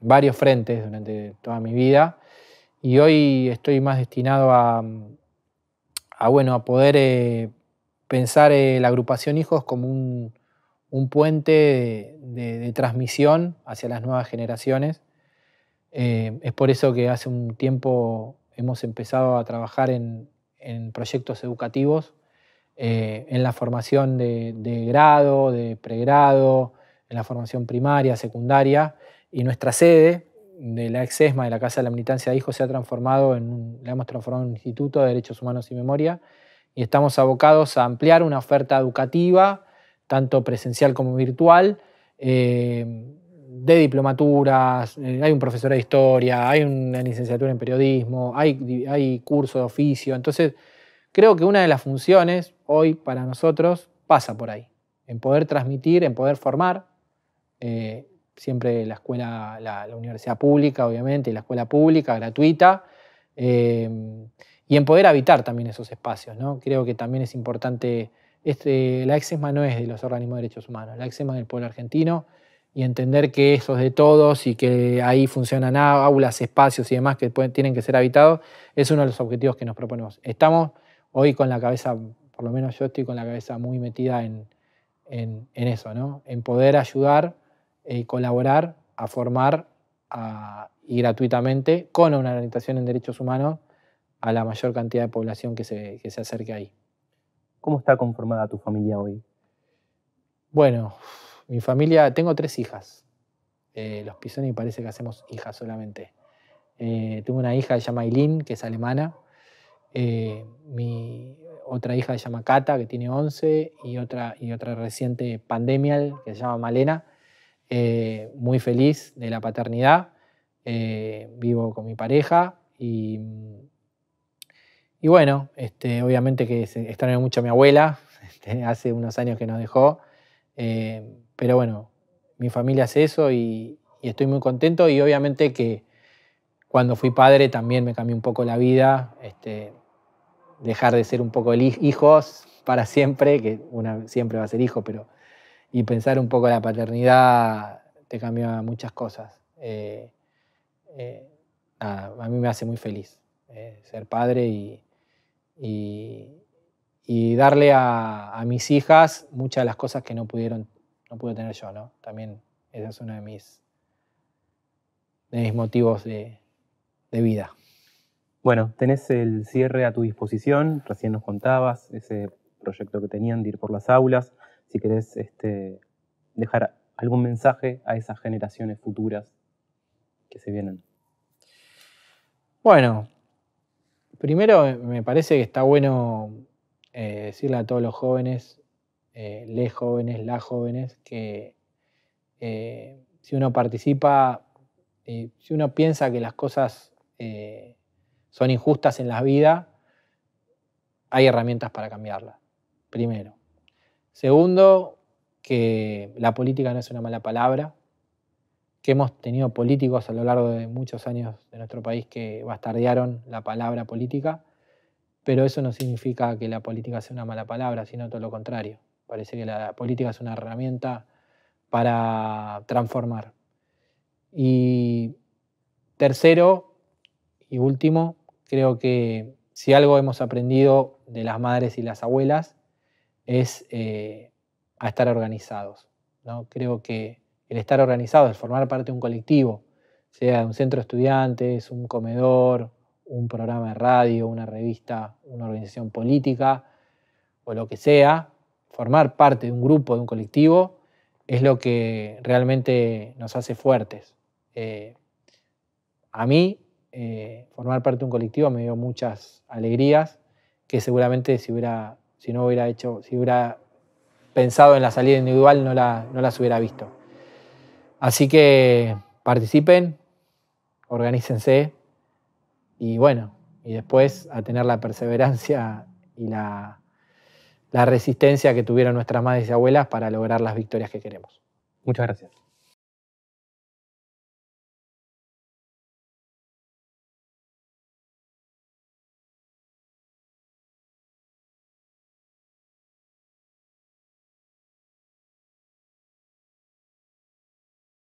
varios frentes durante toda mi vida y hoy estoy más destinado a, bueno, a poder pensar eh, la agrupación hijos como un, puente de, transmisión hacia las nuevas generaciones. Eh, es por eso que hace un tiempo hemos empezado a trabajar en, proyectos educativos, eh, en la formación de, grado, de pregrado, en la formación primaria, secundaria, y nuestra sede de la ex de la Casa de la Militancia de Hijos, se ha transformado la hemos transformado en un Instituto de Derechos Humanos y Memoria, y estamos abocados a ampliar una oferta educativa, tanto presencial como virtual, eh, de diplomaturas, eh, hay un profesor de historia, hay una licenciatura en periodismo, hay, hay curso de oficio. Entonces, creo que una de las funciones hoy para nosotros pasa por ahí, en poder transmitir, en poder formar. Eh, siempre la escuela, la, la, universidad pública, obviamente, y la escuela pública, gratuita y en poder habitar también esos espacios. ¿no? Creo que también es importante, este, la exesma no es de los organismos de derechos humanos, la exesma del pueblo argentino y entender que eso es de todos y que ahí funcionan aulas, espacios y demás que tienen que ser habitados, es uno de los objetivos que nos proponemos. Estamos hoy con la cabeza, por lo menos yo estoy con la cabeza muy metida en, eso, ¿no? en poder ayudar eh, y colaborar a formar y gratuitamente con una organización en derechos humanos a la mayor cantidad de población que se, que se acerque ahí. ¿Cómo está conformada tu familia hoy? Bueno, mi familia, tengo tres hijas. Eh, los Pisoni parece que hacemos hijas solamente. Eh, tengo una hija que se llama Eileen, que es alemana. Eh, mi otra hija que se llama Cata, que tiene 11, y otra, y otra reciente pandemial, que se llama Malena. Eh, muy feliz de la paternidad. vivo con mi pareja y y bueno, este, obviamente que extraño mucho a mi abuela, este, hace unos años que nos dejó, eh, pero bueno, mi familia hace eso y, estoy muy contento y obviamente que cuando fui padre también me cambió un poco la vida, este, dejar de ser un poco hijos para siempre, que una siempre va a ser hijo, pero y pensar un poco la paternidad te cambia muchas cosas. Eh, eh, a mí me hace muy feliz ser padre y y, darle a, mis hijas muchas de las cosas que no pudieron, no pude tener yo, ¿no? También ese es uno de mis, de motivos de, vida. Bueno, tenés el cierre a tu disposición, recién nos contabas ese proyecto que tenían de ir por las aulas, si querés este, dejar algún mensaje a esas generaciones futuras que se vienen. Bueno, primero me parece que está bueno eh, decirle a todos los jóvenes, eh, les jóvenes, las jóvenes, que eh, si uno participa, si uno piensa que las cosas son injustas en la vida, hay herramientas para cambiarlas, primero. Segundo, que la política no es una mala palabra, que hemos tenido políticos a lo largo de muchos años de nuestro país que bastardearon la palabra política, pero eso no significa que la política sea una mala palabra, sino todo lo contrario. Parece que la política es una herramienta para transformar. Y tercero y último, creo que si algo hemos aprendido de las madres y las abuelas es eh, a estar organizados. ¿no? Creo que el estar organizado, el formar parte de un colectivo, sea un centro de estudiantes, un comedor, un programa de radio, una revista, una organización política o lo que sea, formar parte de un grupo, de un colectivo, es lo que realmente nos hace fuertes. Eh, a mí, eh, formar parte de un colectivo me dio muchas alegrías que seguramente si, hubiera, si no hubiera hecho, si hubiera pensado en la salida individual, no las hubiera visto. Así que participen, organícense y bueno, y después a tener la perseverancia y la, la resistencia que tuvieron nuestras madres y abuelas para lograr las victorias que queremos. Muchas gracias.